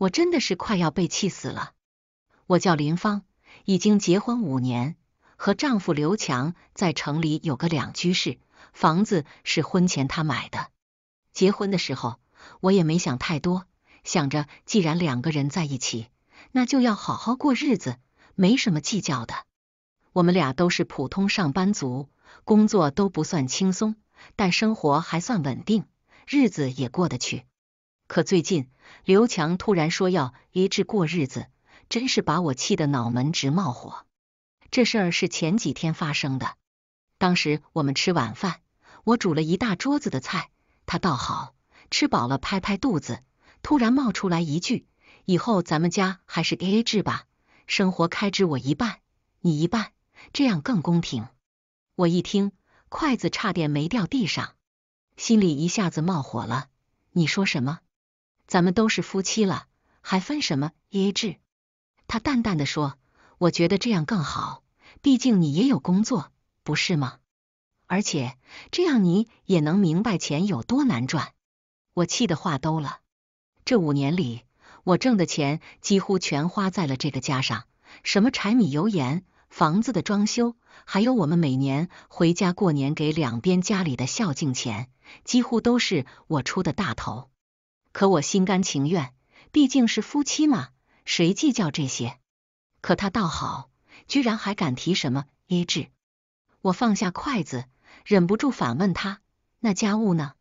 我真的是快要被气死了。我叫林芳，已经结婚五年，和丈夫刘强在城里有个两居室，房子是婚前他买的。结婚的时候我也没想太多，想着既然两个人在一起，那就要好好过日子，没什么计较的。我们俩都是普通上班族，工作都不算轻松，但生活还算稳定，日子也过得去。可最近，刘强突然说要 a 致制过日子，真是把我气得脑门直冒火。这事儿是前几天发生的，当时我们吃晚饭，我煮了一大桌子的菜，他倒好，吃饱了拍拍肚子，突然冒出来一句：“以后咱们家还是 AA 制吧，生活开支我一半，你一半，这样更公平。”我一听，筷子差点没掉地上，心里一下子冒火了。你说什么？咱们都是夫妻了，还分什么 AA 制？他淡淡的说：“我觉得这样更好，毕竟你也有工作，不是吗？而且这样你也能明白钱有多难赚。”我气得话兜了。这五年里，我挣的钱几乎全花在了这个家上，什么柴米油盐、房子的装修，还有我们每年回家过年给两边家里的孝敬钱，几乎都是我出的大头。可我心甘情愿，毕竟是夫妻嘛，谁计较这些？可他倒好，居然还敢提什么医治。我放下筷子，忍不住反问他：“那家务呢？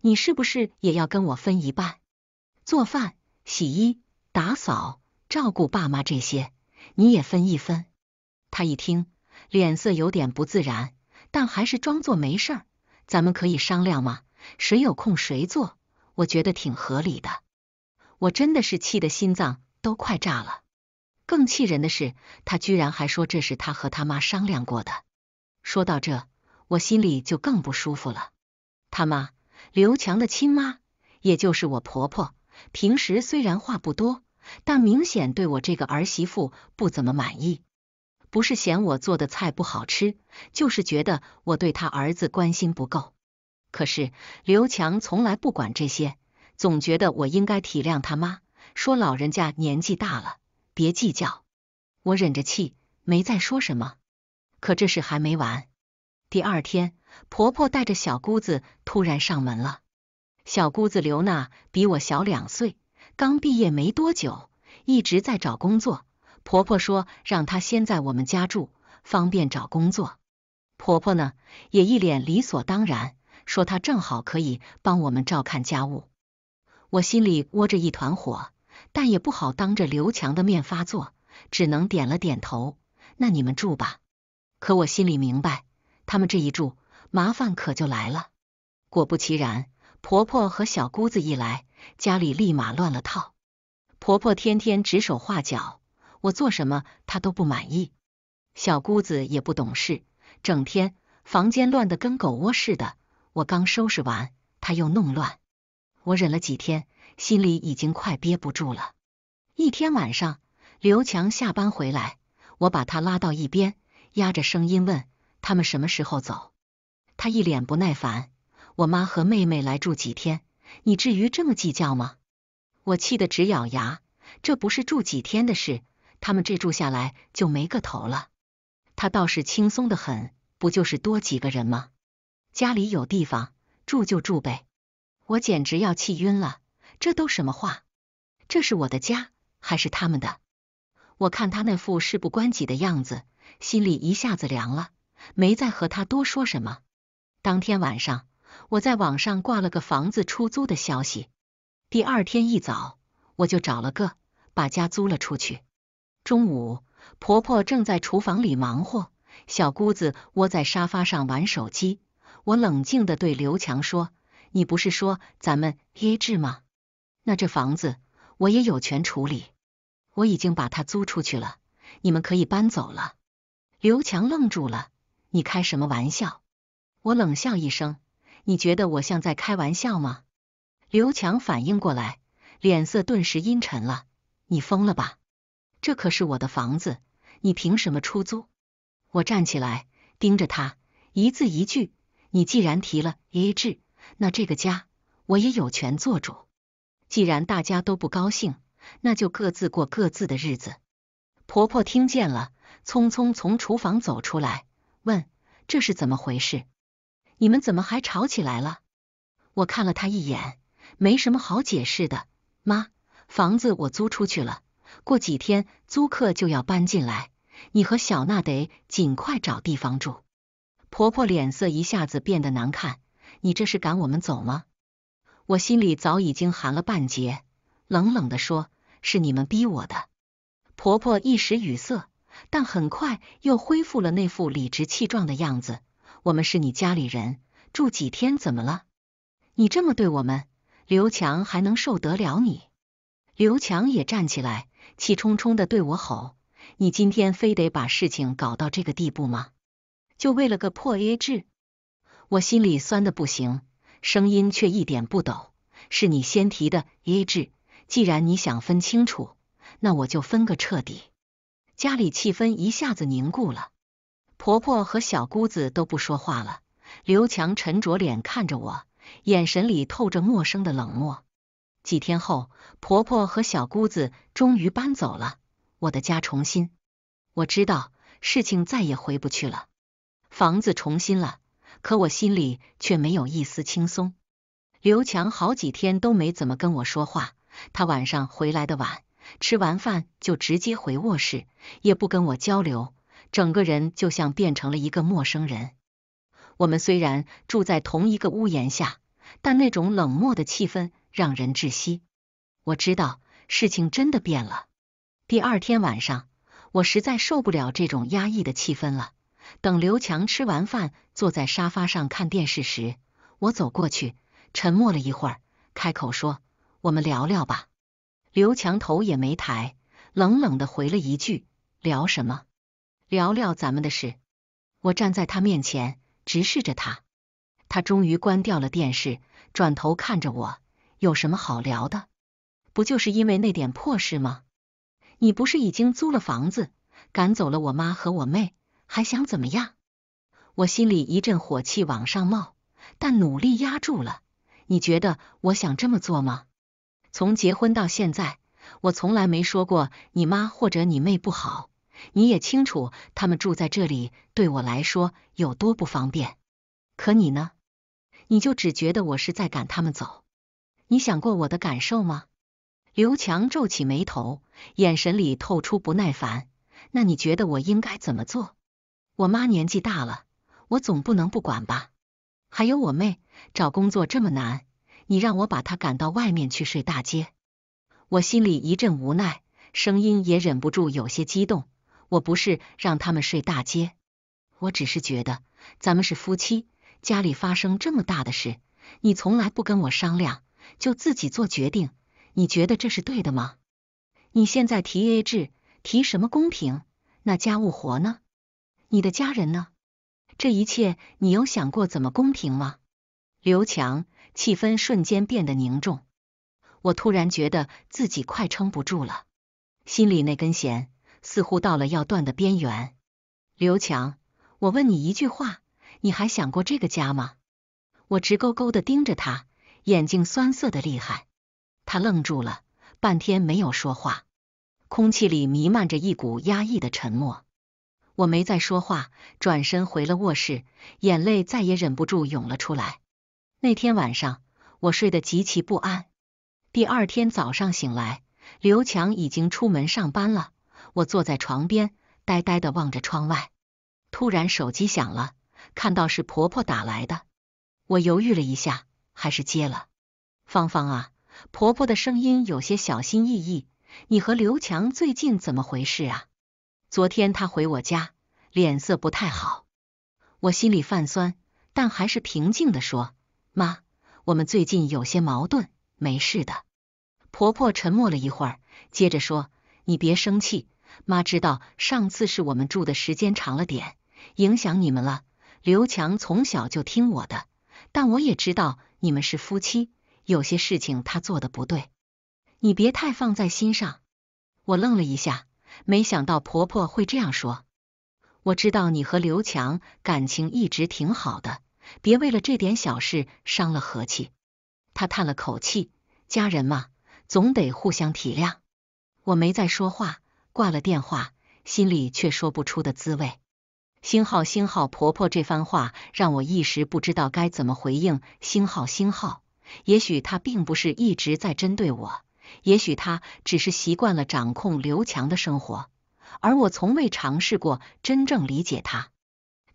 你是不是也要跟我分一半？做饭、洗衣、打扫、照顾爸妈这些，你也分一分？”他一听，脸色有点不自然，但还是装作没事儿：“咱们可以商量嘛，谁有空谁做。”我觉得挺合理的，我真的是气的心脏都快炸了。更气人的是，他居然还说这是他和他妈商量过的。说到这，我心里就更不舒服了。他妈，刘强的亲妈，也就是我婆婆，平时虽然话不多，但明显对我这个儿媳妇不怎么满意。不是嫌我做的菜不好吃，就是觉得我对他儿子关心不够。可是刘强从来不管这些，总觉得我应该体谅他妈，说老人家年纪大了，别计较。我忍着气没再说什么。可这事还没完，第二天婆婆带着小姑子突然上门了。小姑子刘娜比我小两岁，刚毕业没多久，一直在找工作。婆婆说让她先在我们家住，方便找工作。婆婆呢，也一脸理所当然。说他正好可以帮我们照看家务，我心里窝着一团火，但也不好当着刘强的面发作，只能点了点头。那你们住吧。可我心里明白，他们这一住，麻烦可就来了。果不其然，婆婆和小姑子一来，家里立马乱了套。婆婆天天指手画脚，我做什么她都不满意。小姑子也不懂事，整天房间乱得跟狗窝似的。我刚收拾完，他又弄乱。我忍了几天，心里已经快憋不住了。一天晚上，刘强下班回来，我把他拉到一边，压着声音问：“他们什么时候走？”他一脸不耐烦：“我妈和妹妹来住几天，你至于这么计较吗？”我气得直咬牙：“这不是住几天的事，他们这住下来就没个头了。”他倒是轻松的很，不就是多几个人吗？家里有地方住就住呗，我简直要气晕了，这都什么话？这是我的家还是他们的？我看他那副事不关己的样子，心里一下子凉了，没再和他多说什么。当天晚上，我在网上挂了个房子出租的消息。第二天一早，我就找了个把家租了出去。中午，婆婆正在厨房里忙活，小姑子窝在沙发上玩手机。我冷静的对刘强说：“你不是说咱们 A 制吗？那这房子我也有权处理，我已经把它租出去了，你们可以搬走了。”刘强愣住了，“你开什么玩笑？”我冷笑一声，“你觉得我像在开玩笑吗？”刘强反应过来，脸色顿时阴沉了，“你疯了吧？这可是我的房子，你凭什么出租？”我站起来，盯着他，一字一句。你既然提了爷制，那这个家我也有权做主。既然大家都不高兴，那就各自过各自的日子。婆婆听见了，匆匆从厨房走出来，问：“这是怎么回事？你们怎么还吵起来了？”我看了她一眼，没什么好解释的。妈，房子我租出去了，过几天租客就要搬进来，你和小娜得尽快找地方住。婆婆脸色一下子变得难看，你这是赶我们走吗？我心里早已经寒了半截，冷冷的说：“是你们逼我的。”婆婆一时语塞，但很快又恢复了那副理直气壮的样子：“我们是你家里人，住几天怎么了？你这么对我们，刘强还能受得了你？”刘强也站起来，气冲冲的对我吼：“你今天非得把事情搞到这个地步吗？”就为了个破 A 制，我心里酸的不行，声音却一点不抖。是你先提的 A 制，既然你想分清楚，那我就分个彻底。家里气氛一下子凝固了，婆婆和小姑子都不说话了。刘强沉着脸看着我，眼神里透着陌生的冷漠。几天后，婆婆和小姑子终于搬走了，我的家重新……我知道事情再也回不去了。房子重新了，可我心里却没有一丝轻松。刘强好几天都没怎么跟我说话，他晚上回来的晚，吃完饭就直接回卧室，也不跟我交流，整个人就像变成了一个陌生人。我们虽然住在同一个屋檐下，但那种冷漠的气氛让人窒息。我知道事情真的变了。第二天晚上，我实在受不了这种压抑的气氛了。等刘强吃完饭，坐在沙发上看电视时，我走过去，沉默了一会儿，开口说：“我们聊聊吧。”刘强头也没抬，冷冷的回了一句：“聊什么？聊聊咱们的事。”我站在他面前，直视着他。他终于关掉了电视，转头看着我：“有什么好聊的？不就是因为那点破事吗？你不是已经租了房子，赶走了我妈和我妹？”还想怎么样？我心里一阵火气往上冒，但努力压住了。你觉得我想这么做吗？从结婚到现在，我从来没说过你妈或者你妹不好。你也清楚，他们住在这里对我来说有多不方便。可你呢？你就只觉得我是在赶他们走？你想过我的感受吗？刘强皱起眉头，眼神里透出不耐烦。那你觉得我应该怎么做？我妈年纪大了，我总不能不管吧？还有我妹，找工作这么难，你让我把她赶到外面去睡大街？我心里一阵无奈，声音也忍不住有些激动。我不是让他们睡大街，我只是觉得咱们是夫妻，家里发生这么大的事，你从来不跟我商量，就自己做决定，你觉得这是对的吗？你现在提 A 制，提什么公平？那家务活呢？你的家人呢？这一切，你有想过怎么公平吗？刘强，气氛瞬间变得凝重。我突然觉得自己快撑不住了，心里那根弦似乎到了要断的边缘。刘强，我问你一句话，你还想过这个家吗？我直勾勾的盯着他，眼睛酸涩的厉害。他愣住了，半天没有说话。空气里弥漫着一股压抑的沉默。我没再说话，转身回了卧室，眼泪再也忍不住涌了出来。那天晚上，我睡得极其不安。第二天早上醒来，刘强已经出门上班了。我坐在床边，呆呆地望着窗外。突然，手机响了，看到是婆婆打来的，我犹豫了一下，还是接了。芳芳啊，婆婆的声音有些小心翼翼，你和刘强最近怎么回事啊？昨天他回我家，脸色不太好，我心里泛酸，但还是平静的说：“妈，我们最近有些矛盾，没事的。”婆婆沉默了一会儿，接着说：“你别生气，妈知道上次是我们住的时间长了点，影响你们了。刘强从小就听我的，但我也知道你们是夫妻，有些事情他做的不对，你别太放在心上。”我愣了一下。没想到婆婆会这样说，我知道你和刘强感情一直挺好的，别为了这点小事伤了和气。她叹了口气，家人嘛，总得互相体谅。我没再说话，挂了电话，心里却说不出的滋味。星号星号，婆婆这番话让我一时不知道该怎么回应。星号星号，也许她并不是一直在针对我。也许他只是习惯了掌控刘强的生活，而我从未尝试过真正理解他。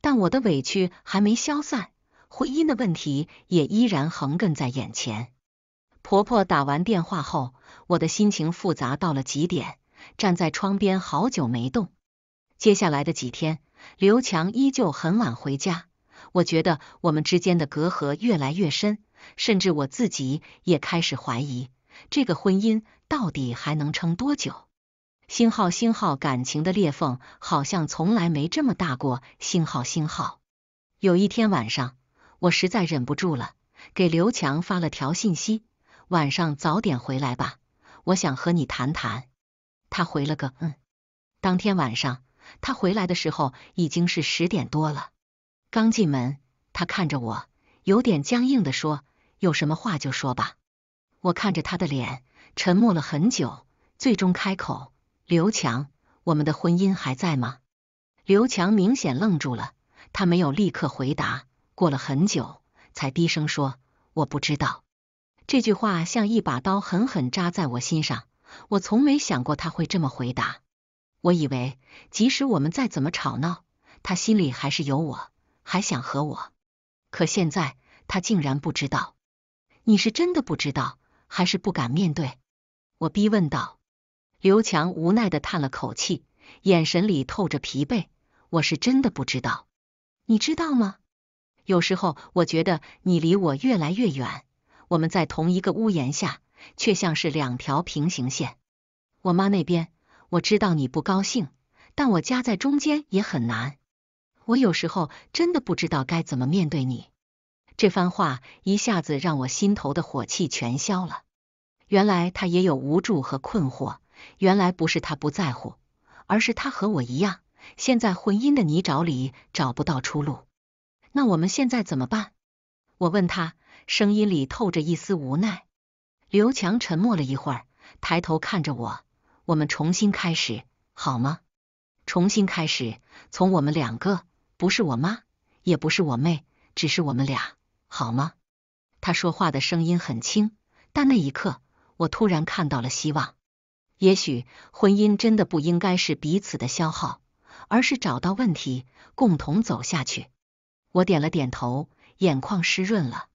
但我的委屈还没消散，婚姻的问题也依然横亘在眼前。婆婆打完电话后，我的心情复杂到了极点，站在窗边好久没动。接下来的几天，刘强依旧很晚回家，我觉得我们之间的隔阂越来越深，甚至我自己也开始怀疑。这个婚姻到底还能撑多久？星号星号感情的裂缝好像从来没这么大过。星号星号有一天晚上，我实在忍不住了，给刘强发了条信息：晚上早点回来吧，我想和你谈谈。他回了个嗯。当天晚上他回来的时候已经是十点多了。刚进门，他看着我，有点僵硬的说：“有什么话就说吧。”我看着他的脸，沉默了很久，最终开口：“刘强，我们的婚姻还在吗？”刘强明显愣住了，他没有立刻回答，过了很久才低声说：“我不知道。”这句话像一把刀，狠狠扎在我心上。我从没想过他会这么回答。我以为即使我们再怎么吵闹，他心里还是有我，还想和我。可现在，他竟然不知道。你是真的不知道。还是不敢面对，我逼问道。刘强无奈的叹了口气，眼神里透着疲惫。我是真的不知道，你知道吗？有时候我觉得你离我越来越远，我们在同一个屋檐下，却像是两条平行线。我妈那边，我知道你不高兴，但我夹在中间也很难。我有时候真的不知道该怎么面对你。这番话一下子让我心头的火气全消了。原来他也有无助和困惑，原来不是他不在乎，而是他和我一样，陷在婚姻的泥沼里找不到出路。那我们现在怎么办？我问他，声音里透着一丝无奈。刘强沉默了一会儿，抬头看着我：“我们重新开始好吗？重新开始，从我们两个，不是我妈，也不是我妹，只是我们俩。”好吗？他说话的声音很轻，但那一刻，我突然看到了希望。也许婚姻真的不应该是彼此的消耗，而是找到问题，共同走下去。我点了点头，眼眶湿润了。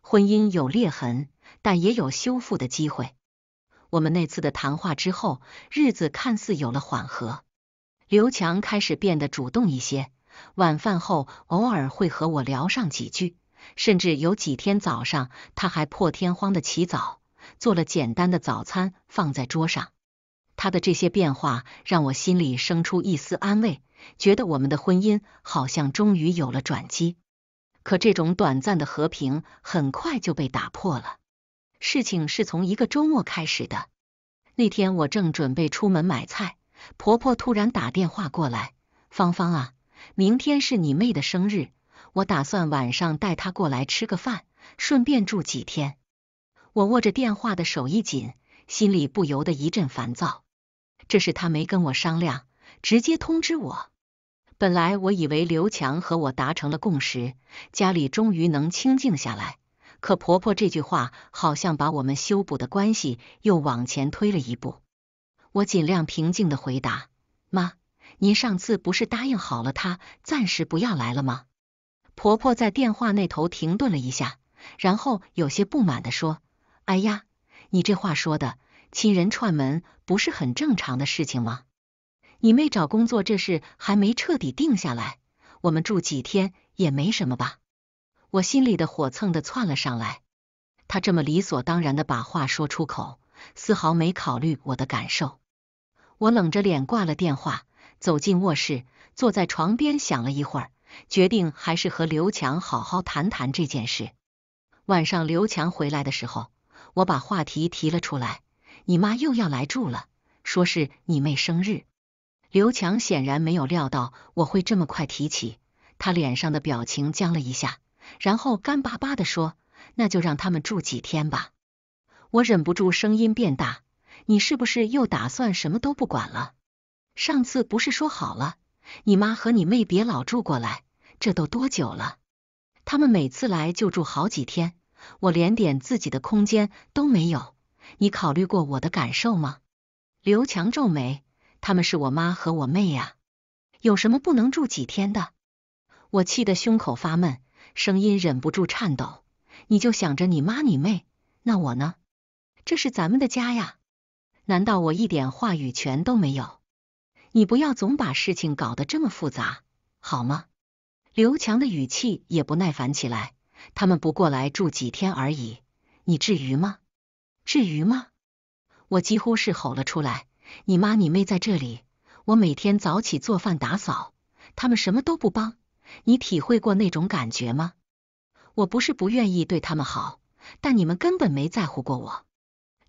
婚姻有裂痕，但也有修复的机会。我们那次的谈话之后，日子看似有了缓和。刘强开始变得主动一些，晚饭后偶尔会和我聊上几句。甚至有几天早上，他还破天荒的起早，做了简单的早餐放在桌上。他的这些变化让我心里生出一丝安慰，觉得我们的婚姻好像终于有了转机。可这种短暂的和平很快就被打破了。事情是从一个周末开始的。那天我正准备出门买菜，婆婆突然打电话过来：“芳芳啊，明天是你妹的生日。”我打算晚上带他过来吃个饭，顺便住几天。我握着电话的手一紧，心里不由得一阵烦躁。这是他没跟我商量，直接通知我。本来我以为刘强和我达成了共识，家里终于能清静下来，可婆婆这句话好像把我们修补的关系又往前推了一步。我尽量平静的回答：“妈，您上次不是答应好了，他暂时不要来了吗？”婆婆在电话那头停顿了一下，然后有些不满地说：“哎呀，你这话说的，亲人串门不是很正常的事情吗？你妹找工作这事还没彻底定下来，我们住几天也没什么吧？”我心里的火蹭的窜了上来。她这么理所当然的把话说出口，丝毫没考虑我的感受。我冷着脸挂了电话，走进卧室，坐在床边想了一会儿。决定还是和刘强好好谈谈这件事。晚上刘强回来的时候，我把话题提了出来：“你妈又要来住了，说是你妹生日。”刘强显然没有料到我会这么快提起，他脸上的表情僵了一下，然后干巴巴的说：“那就让他们住几天吧。”我忍不住声音变大：“你是不是又打算什么都不管了？上次不是说好了？”你妈和你妹别老住过来，这都多久了？他们每次来就住好几天，我连点自己的空间都没有。你考虑过我的感受吗？刘强皱眉，他们是我妈和我妹呀，有什么不能住几天的？我气得胸口发闷，声音忍不住颤抖。你就想着你妈你妹，那我呢？这是咱们的家呀，难道我一点话语权都没有？你不要总把事情搞得这么复杂，好吗？刘强的语气也不耐烦起来。他们不过来住几天而已，你至于吗？至于吗？我几乎是吼了出来。你妈你妹在这里，我每天早起做饭打扫，他们什么都不帮。你体会过那种感觉吗？我不是不愿意对他们好，但你们根本没在乎过我。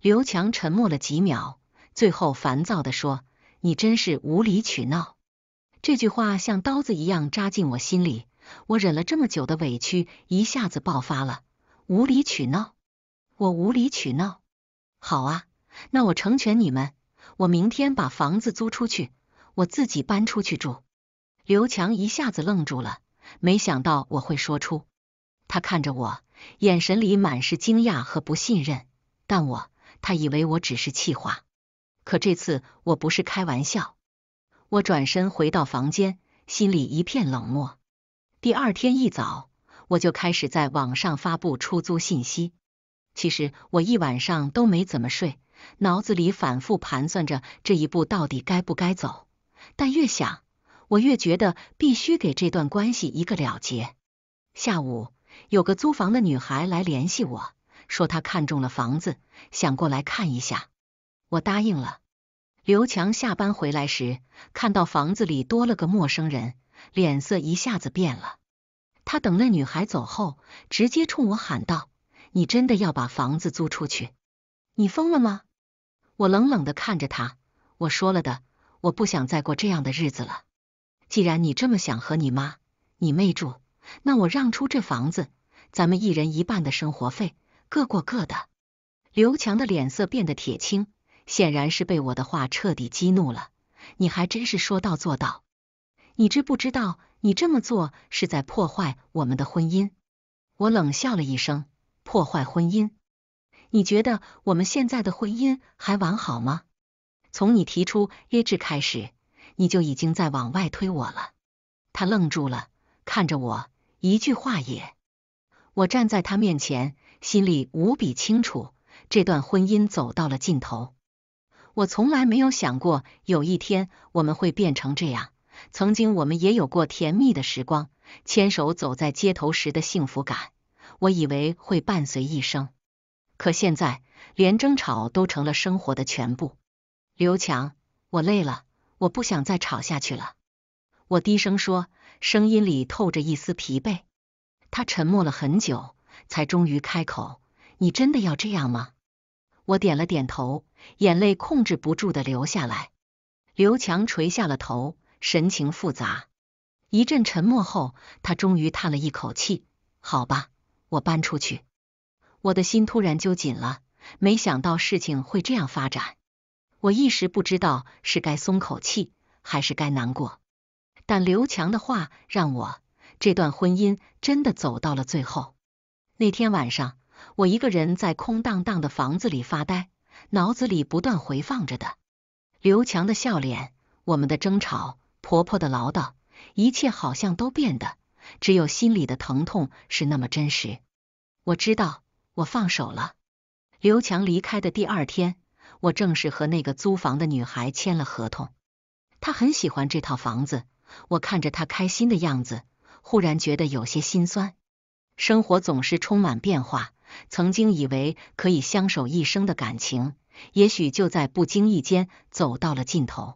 刘强沉默了几秒，最后烦躁的说。你真是无理取闹，这句话像刀子一样扎进我心里。我忍了这么久的委屈，一下子爆发了。无理取闹，我无理取闹。好啊，那我成全你们，我明天把房子租出去，我自己搬出去住。刘强一下子愣住了，没想到我会说出。他看着我，眼神里满是惊讶和不信任，但我他以为我只是气话。可这次我不是开玩笑，我转身回到房间，心里一片冷漠。第二天一早，我就开始在网上发布出租信息。其实我一晚上都没怎么睡，脑子里反复盘算着这一步到底该不该走。但越想，我越觉得必须给这段关系一个了结。下午，有个租房的女孩来联系我，说她看中了房子，想过来看一下。我答应了。刘强下班回来时，看到房子里多了个陌生人，脸色一下子变了。他等那女孩走后，直接冲我喊道：“你真的要把房子租出去？你疯了吗？”我冷冷地看着他，我说了的，我不想再过这样的日子了。既然你这么想和你妈、你妹住，那我让出这房子，咱们一人一半的生活费，各过各的。刘强的脸色变得铁青。显然是被我的话彻底激怒了。你还真是说到做到。你知不知道，你这么做是在破坏我们的婚姻？我冷笑了一声，破坏婚姻？你觉得我们现在的婚姻还完好吗？从你提出约制开始，你就已经在往外推我了。他愣住了，看着我，一句话也。我站在他面前，心里无比清楚，这段婚姻走到了尽头。我从来没有想过有一天我们会变成这样。曾经我们也有过甜蜜的时光，牵手走在街头时的幸福感，我以为会伴随一生。可现在，连争吵都成了生活的全部。刘强，我累了，我不想再吵下去了。我低声说，声音里透着一丝疲惫。他沉默了很久，才终于开口：“你真的要这样吗？”我点了点头。眼泪控制不住的流下来，刘强垂下了头，神情复杂。一阵沉默后，他终于叹了一口气：“好吧，我搬出去。”我的心突然揪紧了，没想到事情会这样发展。我一时不知道是该松口气还是该难过。但刘强的话让我，这段婚姻真的走到了最后。那天晚上，我一个人在空荡荡的房子里发呆。脑子里不断回放着的刘强的笑脸，我们的争吵，婆婆的唠叨，一切好像都变得，只有心里的疼痛是那么真实。我知道我放手了。刘强离开的第二天，我正式和那个租房的女孩签了合同。她很喜欢这套房子，我看着她开心的样子，忽然觉得有些心酸。生活总是充满变化。曾经以为可以相守一生的感情，也许就在不经意间走到了尽头。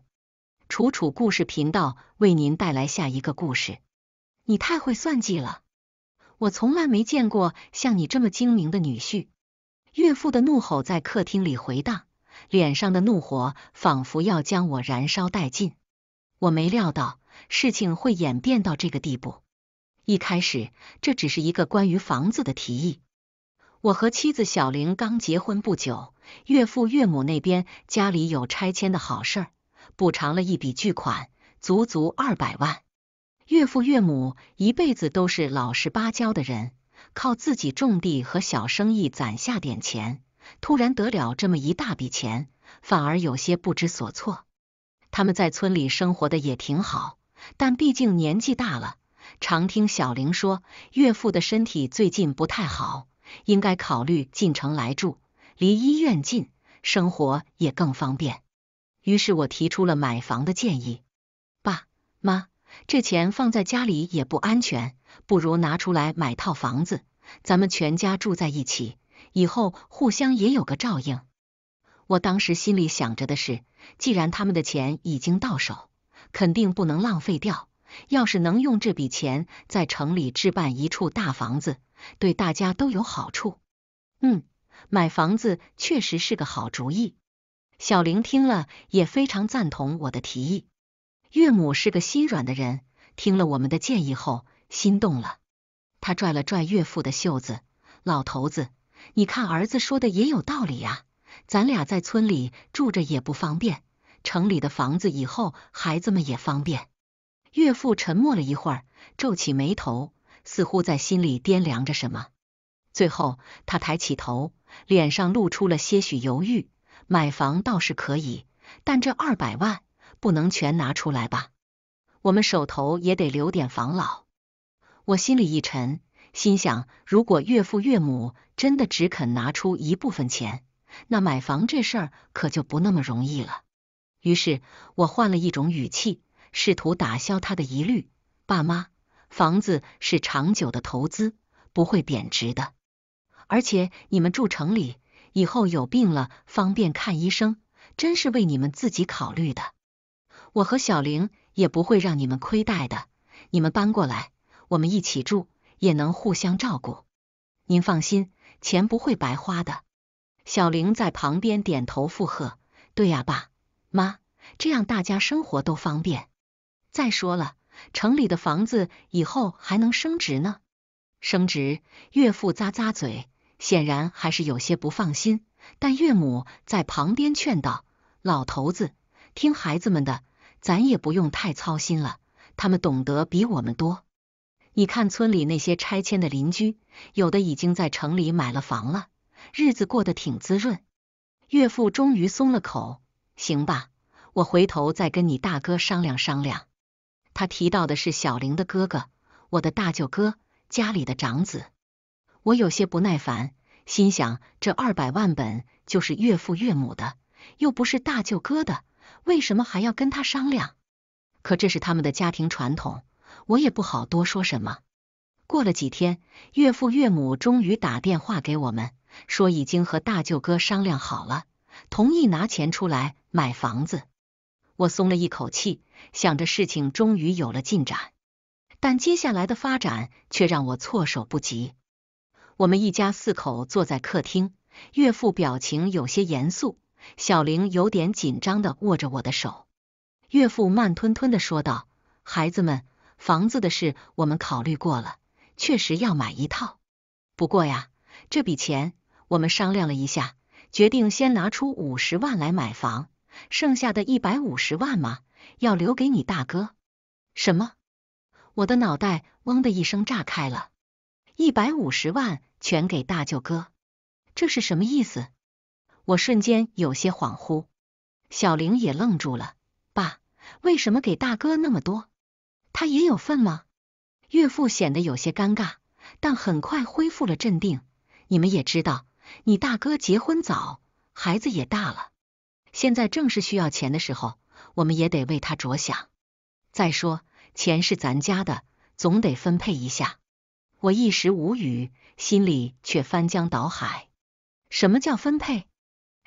楚楚故事频道为您带来下一个故事。你太会算计了，我从来没见过像你这么精明的女婿。岳父的怒吼在客厅里回荡，脸上的怒火仿佛要将我燃烧殆尽。我没料到事情会演变到这个地步。一开始，这只是一个关于房子的提议。我和妻子小玲刚结婚不久，岳父岳母那边家里有拆迁的好事儿，补偿了一笔巨款，足足二百万。岳父岳母一辈子都是老实巴交的人，靠自己种地和小生意攒下点钱，突然得了这么一大笔钱，反而有些不知所措。他们在村里生活的也挺好，但毕竟年纪大了，常听小玲说岳父的身体最近不太好。应该考虑进城来住，离医院近，生活也更方便。于是我提出了买房的建议。爸妈，这钱放在家里也不安全，不如拿出来买套房子，咱们全家住在一起，以后互相也有个照应。我当时心里想着的是，既然他们的钱已经到手，肯定不能浪费掉。要是能用这笔钱在城里置办一处大房子。对大家都有好处。嗯，买房子确实是个好主意。小玲听了也非常赞同我的提议。岳母是个心软的人，听了我们的建议后，心动了。他拽了拽岳父的袖子，老头子，你看儿子说的也有道理呀。咱俩在村里住着也不方便，城里的房子以后孩子们也方便。岳父沉默了一会儿，皱起眉头。似乎在心里掂量着什么，最后他抬起头，脸上露出了些许犹豫。买房倒是可以，但这二百万不能全拿出来吧？我们手头也得留点防老。我心里一沉，心想，如果岳父岳母真的只肯拿出一部分钱，那买房这事儿可就不那么容易了。于是，我换了一种语气，试图打消他的疑虑：“爸妈。”房子是长久的投资，不会贬值的。而且你们住城里，以后有病了方便看医生，真是为你们自己考虑的。我和小玲也不会让你们亏待的。你们搬过来，我们一起住，也能互相照顾。您放心，钱不会白花的。小玲在旁边点头附和：“对呀，爸妈，这样大家生活都方便。再说了。”城里的房子以后还能升值呢，升值。岳父咂咂嘴，显然还是有些不放心，但岳母在旁边劝道：“老头子，听孩子们的，咱也不用太操心了，他们懂得比我们多。你看村里那些拆迁的邻居，有的已经在城里买了房了，日子过得挺滋润。”岳父终于松了口：“行吧，我回头再跟你大哥商量商量。”他提到的是小玲的哥哥，我的大舅哥，家里的长子。我有些不耐烦，心想这二百万本就是岳父岳母的，又不是大舅哥的，为什么还要跟他商量？可这是他们的家庭传统，我也不好多说什么。过了几天，岳父岳母终于打电话给我们，说已经和大舅哥商量好了，同意拿钱出来买房子。我松了一口气，想着事情终于有了进展，但接下来的发展却让我措手不及。我们一家四口坐在客厅，岳父表情有些严肃，小玲有点紧张的握着我的手。岳父慢吞吞的说道：“孩子们，房子的事我们考虑过了，确实要买一套。不过呀，这笔钱我们商量了一下，决定先拿出五十万来买房。”剩下的一百五十万嘛，要留给你大哥。什么？我的脑袋嗡的一声炸开了，一百五十万全给大舅哥，这是什么意思？我瞬间有些恍惚。小玲也愣住了，爸，为什么给大哥那么多？他也有份吗？岳父显得有些尴尬，但很快恢复了镇定。你们也知道，你大哥结婚早，孩子也大了。现在正是需要钱的时候，我们也得为他着想。再说，钱是咱家的，总得分配一下。我一时无语，心里却翻江倒海。什么叫分配？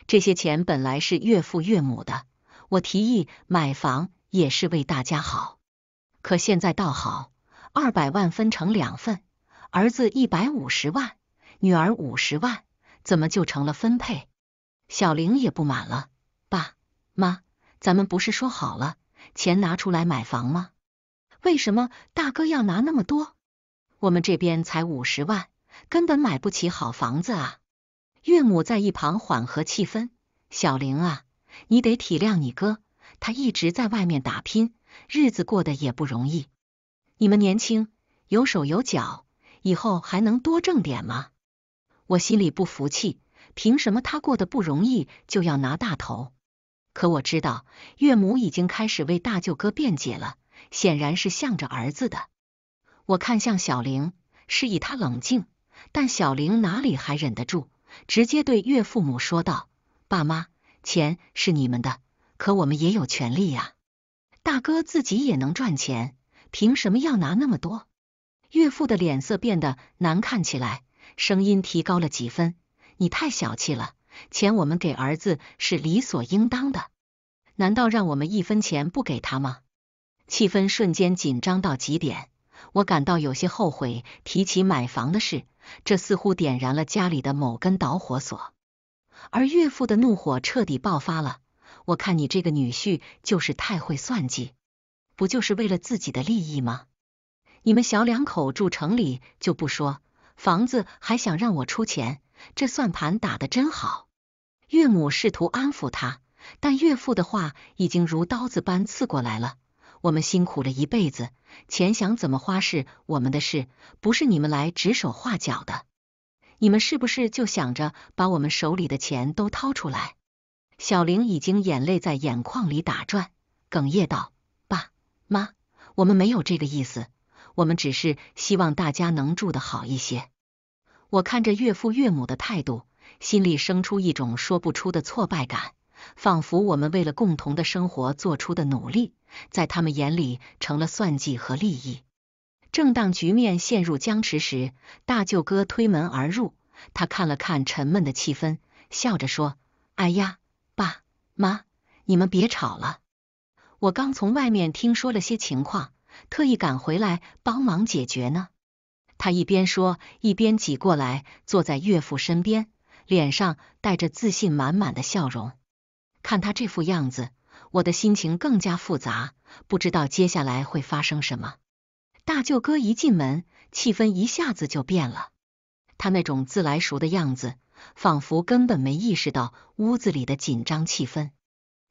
这些钱本来是岳父岳母的，我提议买房也是为大家好。可现在倒好，二百万分成两份，儿子一百五十万，女儿五十万，怎么就成了分配？小玲也不满了。妈，咱们不是说好了，钱拿出来买房吗？为什么大哥要拿那么多？我们这边才五十万，根本买不起好房子啊！岳母在一旁缓和气氛：“小玲啊，你得体谅你哥，他一直在外面打拼，日子过得也不容易。你们年轻，有手有脚，以后还能多挣点吗？”我心里不服气，凭什么他过得不容易就要拿大头？可我知道岳母已经开始为大舅哥辩解了，显然是向着儿子的。我看向小玲，示意他冷静，但小玲哪里还忍得住，直接对岳父母说道：“爸妈，钱是你们的，可我们也有权利呀。大哥自己也能赚钱，凭什么要拿那么多？”岳父的脸色变得难看起来，声音提高了几分：“你太小气了。”钱我们给儿子是理所应当的，难道让我们一分钱不给他吗？气氛瞬间紧张到极点，我感到有些后悔提起买房的事，这似乎点燃了家里的某根导火索，而岳父的怒火彻底爆发了。我看你这个女婿就是太会算计，不就是为了自己的利益吗？你们小两口住城里就不说，房子还想让我出钱，这算盘打的真好。岳母试图安抚他，但岳父的话已经如刀子般刺过来了。我们辛苦了一辈子，钱想怎么花是我们的事，不是你们来指手画脚的。你们是不是就想着把我们手里的钱都掏出来？小玲已经眼泪在眼眶里打转，哽咽道：“爸妈，我们没有这个意思，我们只是希望大家能住得好一些。”我看着岳父岳母的态度。心里生出一种说不出的挫败感，仿佛我们为了共同的生活做出的努力，在他们眼里成了算计和利益。正当局面陷入僵持时，大舅哥推门而入，他看了看沉闷的气氛，笑着说：“哎呀，爸妈，你们别吵了，我刚从外面听说了些情况，特意赶回来帮忙解决呢。”他一边说，一边挤过来坐在岳父身边。脸上带着自信满满的笑容，看他这副样子，我的心情更加复杂，不知道接下来会发生什么。大舅哥一进门，气氛一下子就变了。他那种自来熟的样子，仿佛根本没意识到屋子里的紧张气氛。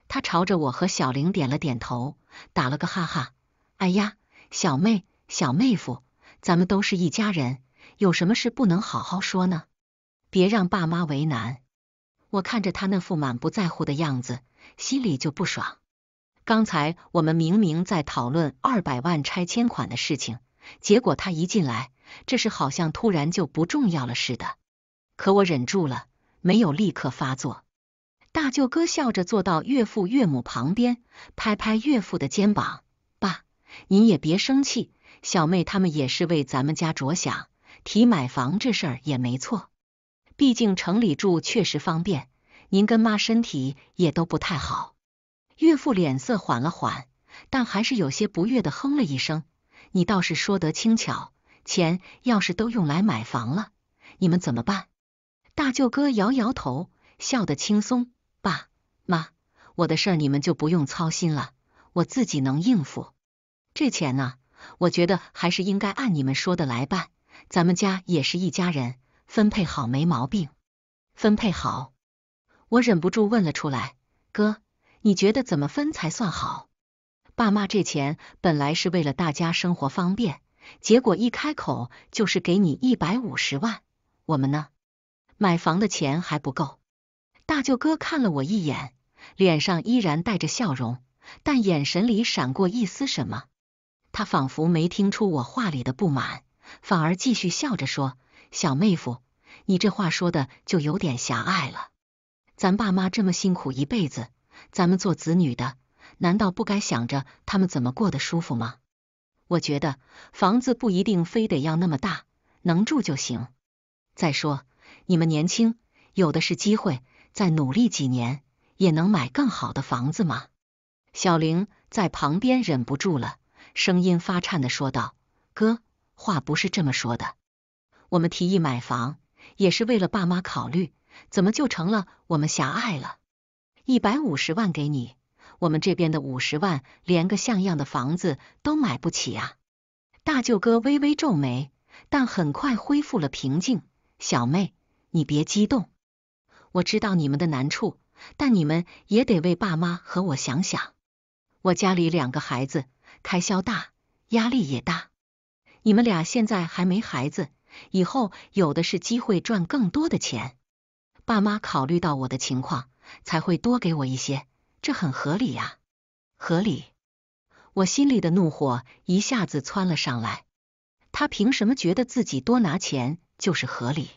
他朝着我和小玲点了点头，打了个哈哈：“哎呀，小妹，小妹夫，咱们都是一家人，有什么事不能好好说呢？”别让爸妈为难。我看着他那副满不在乎的样子，心里就不爽。刚才我们明明在讨论二百万拆迁款的事情，结果他一进来，这事好像突然就不重要了似的。可我忍住了，没有立刻发作。大舅哥笑着坐到岳父岳母旁边，拍拍岳父的肩膀：“爸，您也别生气，小妹他们也是为咱们家着想，提买房这事儿也没错。”毕竟城里住确实方便，您跟妈身体也都不太好。岳父脸色缓了缓，但还是有些不悦的哼了一声：“你倒是说得轻巧，钱要是都用来买房了，你们怎么办？”大舅哥摇摇头，笑得轻松：“爸妈，我的事儿你们就不用操心了，我自己能应付。这钱呢，我觉得还是应该按你们说的来办，咱们家也是一家人。”分配好没毛病，分配好，我忍不住问了出来。哥，你觉得怎么分才算好？爸妈这钱本来是为了大家生活方便，结果一开口就是给你一百五十万，我们呢，买房的钱还不够。大舅哥看了我一眼，脸上依然带着笑容，但眼神里闪过一丝什么。他仿佛没听出我话里的不满，反而继续笑着说。小妹夫，你这话说的就有点狭隘了。咱爸妈这么辛苦一辈子，咱们做子女的，难道不该想着他们怎么过得舒服吗？我觉得房子不一定非得要那么大，能住就行。再说你们年轻，有的是机会，再努力几年也能买更好的房子嘛。小玲在旁边忍不住了，声音发颤的说道：“哥，话不是这么说的。”我们提议买房也是为了爸妈考虑，怎么就成了我们狭隘了？一百五十万给你，我们这边的五十万连个像样的房子都买不起啊！大舅哥微微皱眉，但很快恢复了平静。小妹，你别激动，我知道你们的难处，但你们也得为爸妈和我想想。我家里两个孩子，开销大，压力也大。你们俩现在还没孩子。以后有的是机会赚更多的钱，爸妈考虑到我的情况才会多给我一些，这很合理呀，合理。我心里的怒火一下子窜了上来，他凭什么觉得自己多拿钱就是合理？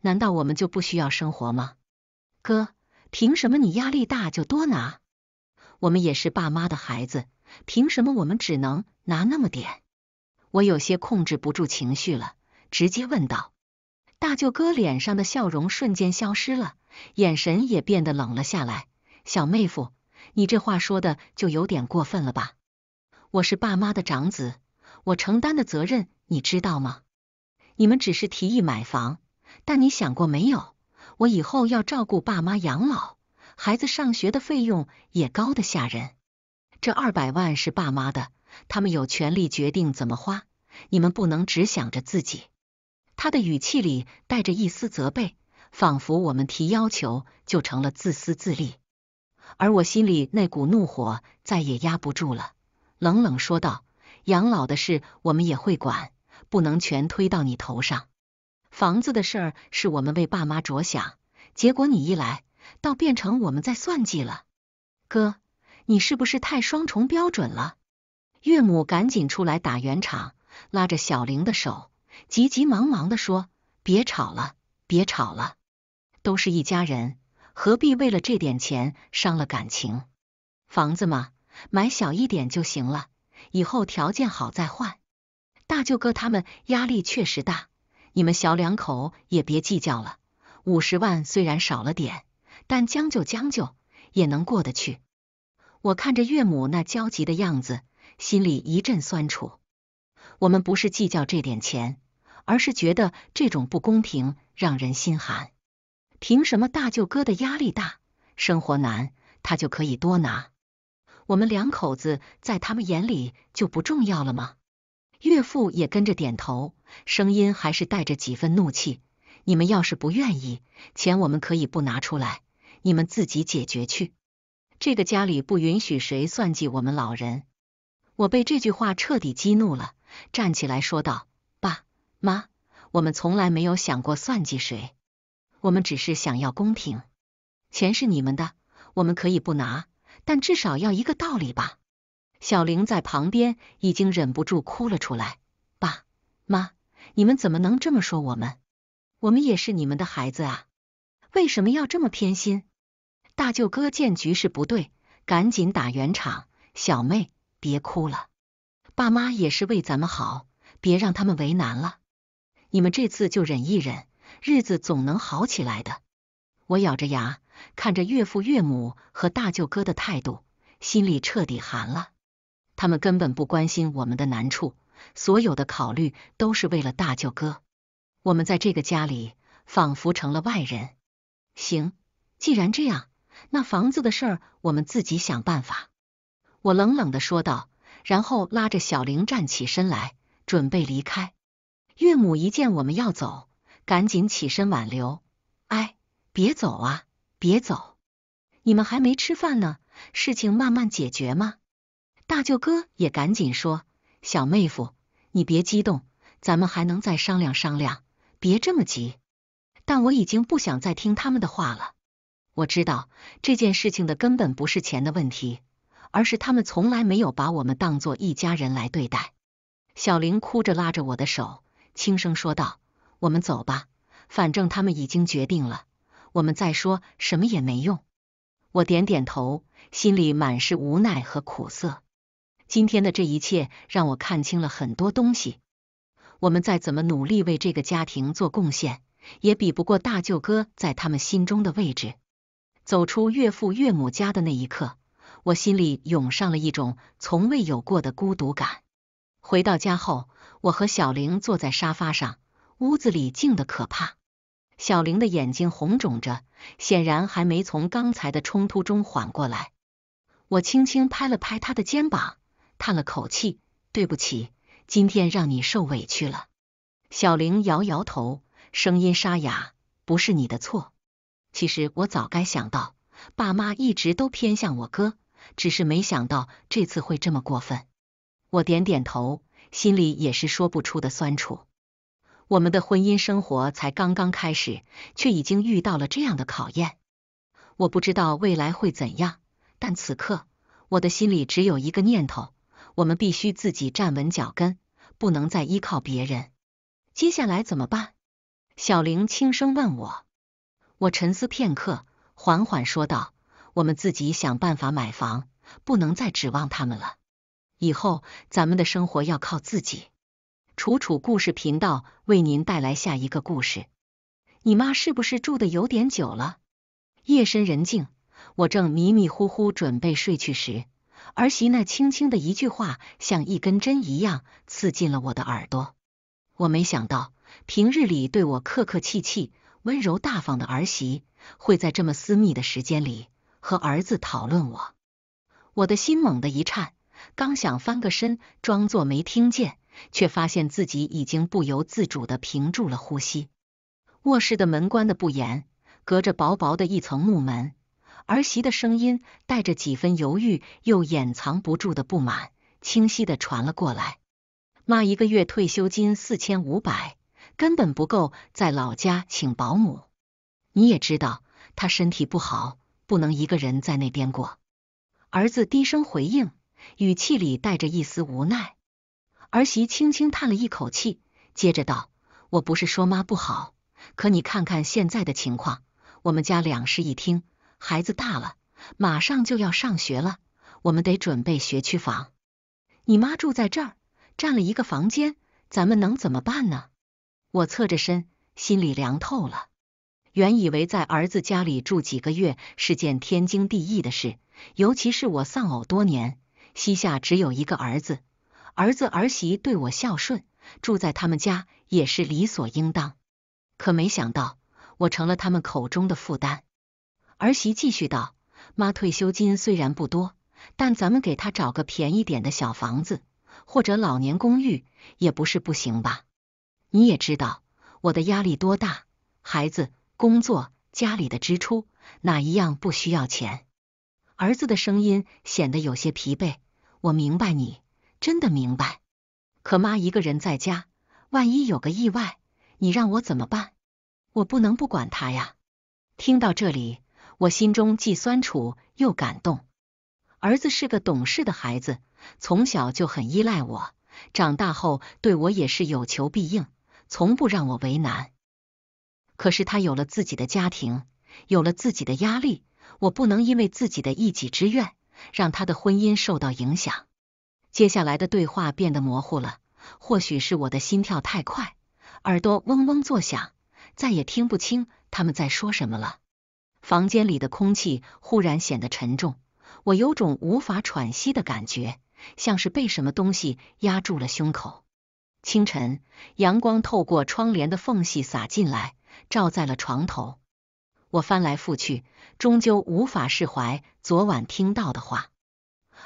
难道我们就不需要生活吗？哥，凭什么你压力大就多拿？我们也是爸妈的孩子，凭什么我们只能拿那么点？我有些控制不住情绪了。直接问道：“大舅哥，脸上的笑容瞬间消失了，眼神也变得冷了下来。小妹夫，你这话说的就有点过分了吧？我是爸妈的长子，我承担的责任你知道吗？你们只是提议买房，但你想过没有，我以后要照顾爸妈养老，孩子上学的费用也高的吓人。这二百万是爸妈的，他们有权利决定怎么花，你们不能只想着自己。”他的语气里带着一丝责备，仿佛我们提要求就成了自私自利。而我心里那股怒火再也压不住了，冷冷说道：“养老的事我们也会管，不能全推到你头上。房子的事是我们为爸妈着想，结果你一来，倒变成我们在算计了。哥，你是不是太双重标准了？”岳母赶紧出来打圆场，拉着小玲的手。急急忙忙的说：“别吵了，别吵了，都是一家人，何必为了这点钱伤了感情？房子嘛，买小一点就行了，以后条件好再换。大舅哥他们压力确实大，你们小两口也别计较了。五十万虽然少了点，但将就将就也能过得去。我看着岳母那焦急的样子，心里一阵酸楚。我们不是计较这点钱。”而是觉得这种不公平让人心寒。凭什么大舅哥的压力大，生活难，他就可以多拿？我们两口子在他们眼里就不重要了吗？岳父也跟着点头，声音还是带着几分怒气：“你们要是不愿意，钱我们可以不拿出来，你们自己解决去。这个家里不允许谁算计我们老人。”我被这句话彻底激怒了，站起来说道。妈，我们从来没有想过算计谁，我们只是想要公平。钱是你们的，我们可以不拿，但至少要一个道理吧。小玲在旁边已经忍不住哭了出来。爸妈，你们怎么能这么说我们？我们也是你们的孩子啊，为什么要这么偏心？大舅哥见局势不对，赶紧打圆场：“小妹，别哭了，爸妈也是为咱们好，别让他们为难了。”你们这次就忍一忍，日子总能好起来的。我咬着牙看着岳父岳母和大舅哥的态度，心里彻底寒了。他们根本不关心我们的难处，所有的考虑都是为了大舅哥。我们在这个家里仿佛成了外人。行，既然这样，那房子的事儿我们自己想办法。我冷冷的说道，然后拉着小玲站起身来，准备离开。岳母一见我们要走，赶紧起身挽留：“哎，别走啊，别走！你们还没吃饭呢，事情慢慢解决嘛。”大舅哥也赶紧说：“小妹夫，你别激动，咱们还能再商量商量，别这么急。”但我已经不想再听他们的话了。我知道这件事情的根本不是钱的问题，而是他们从来没有把我们当做一家人来对待。小玲哭着拉着我的手。轻声说道：“我们走吧，反正他们已经决定了，我们再说什么也没用。”我点点头，心里满是无奈和苦涩。今天的这一切让我看清了很多东西。我们再怎么努力为这个家庭做贡献，也比不过大舅哥在他们心中的位置。走出岳父岳母家的那一刻，我心里涌上了一种从未有过的孤独感。回到家后，我和小玲坐在沙发上，屋子里静的可怕。小玲的眼睛红肿着，显然还没从刚才的冲突中缓过来。我轻轻拍了拍她的肩膀，叹了口气：“对不起，今天让你受委屈了。”小玲摇摇头，声音沙哑：“不是你的错。其实我早该想到，爸妈一直都偏向我哥，只是没想到这次会这么过分。”我点点头，心里也是说不出的酸楚。我们的婚姻生活才刚刚开始，却已经遇到了这样的考验。我不知道未来会怎样，但此刻我的心里只有一个念头：我们必须自己站稳脚跟，不能再依靠别人。接下来怎么办？小玲轻声问我。我沉思片刻，缓缓说道：“我们自己想办法买房，不能再指望他们了。”以后咱们的生活要靠自己。楚楚故事频道为您带来下一个故事。你妈是不是住的有点久了？夜深人静，我正迷迷糊糊准备睡去时，儿媳那轻轻的一句话，像一根针一样刺进了我的耳朵。我没想到，平日里对我客客气气、温柔大方的儿媳，会在这么私密的时间里和儿子讨论我。我的心猛地一颤。刚想翻个身，装作没听见，却发现自己已经不由自主的屏住了呼吸。卧室的门关得不严，隔着薄薄的一层木门，儿媳的声音带着几分犹豫，又掩藏不住的不满，清晰的传了过来：“妈，一个月退休金四千五百，根本不够在老家请保姆。你也知道，她身体不好，不能一个人在那边过。”儿子低声回应。语气里带着一丝无奈，儿媳轻轻叹了一口气，接着道：“我不是说妈不好，可你看看现在的情况，我们家两室一厅，孩子大了，马上就要上学了，我们得准备学区房。你妈住在这儿，占了一个房间，咱们能怎么办呢？”我侧着身，心里凉透了。原以为在儿子家里住几个月是件天经地义的事，尤其是我丧偶多年。膝下只有一个儿子，儿子儿媳对我孝顺，住在他们家也是理所应当。可没想到，我成了他们口中的负担。儿媳继续道：“妈，退休金虽然不多，但咱们给他找个便宜点的小房子，或者老年公寓，也不是不行吧？你也知道我的压力多大，孩子、工作、家里的支出，哪一样不需要钱？”儿子的声音显得有些疲惫。我明白你，真的明白。可妈一个人在家，万一有个意外，你让我怎么办？我不能不管他呀。听到这里，我心中既酸楚又感动。儿子是个懂事的孩子，从小就很依赖我，长大后对我也是有求必应，从不让我为难。可是他有了自己的家庭，有了自己的压力，我不能因为自己的一己之愿。让他的婚姻受到影响。接下来的对话变得模糊了，或许是我的心跳太快，耳朵嗡嗡作响，再也听不清他们在说什么了。房间里的空气忽然显得沉重，我有种无法喘息的感觉，像是被什么东西压住了胸口。清晨，阳光透过窗帘的缝隙洒进来，照在了床头。我翻来覆去，终究无法释怀昨晚听到的话。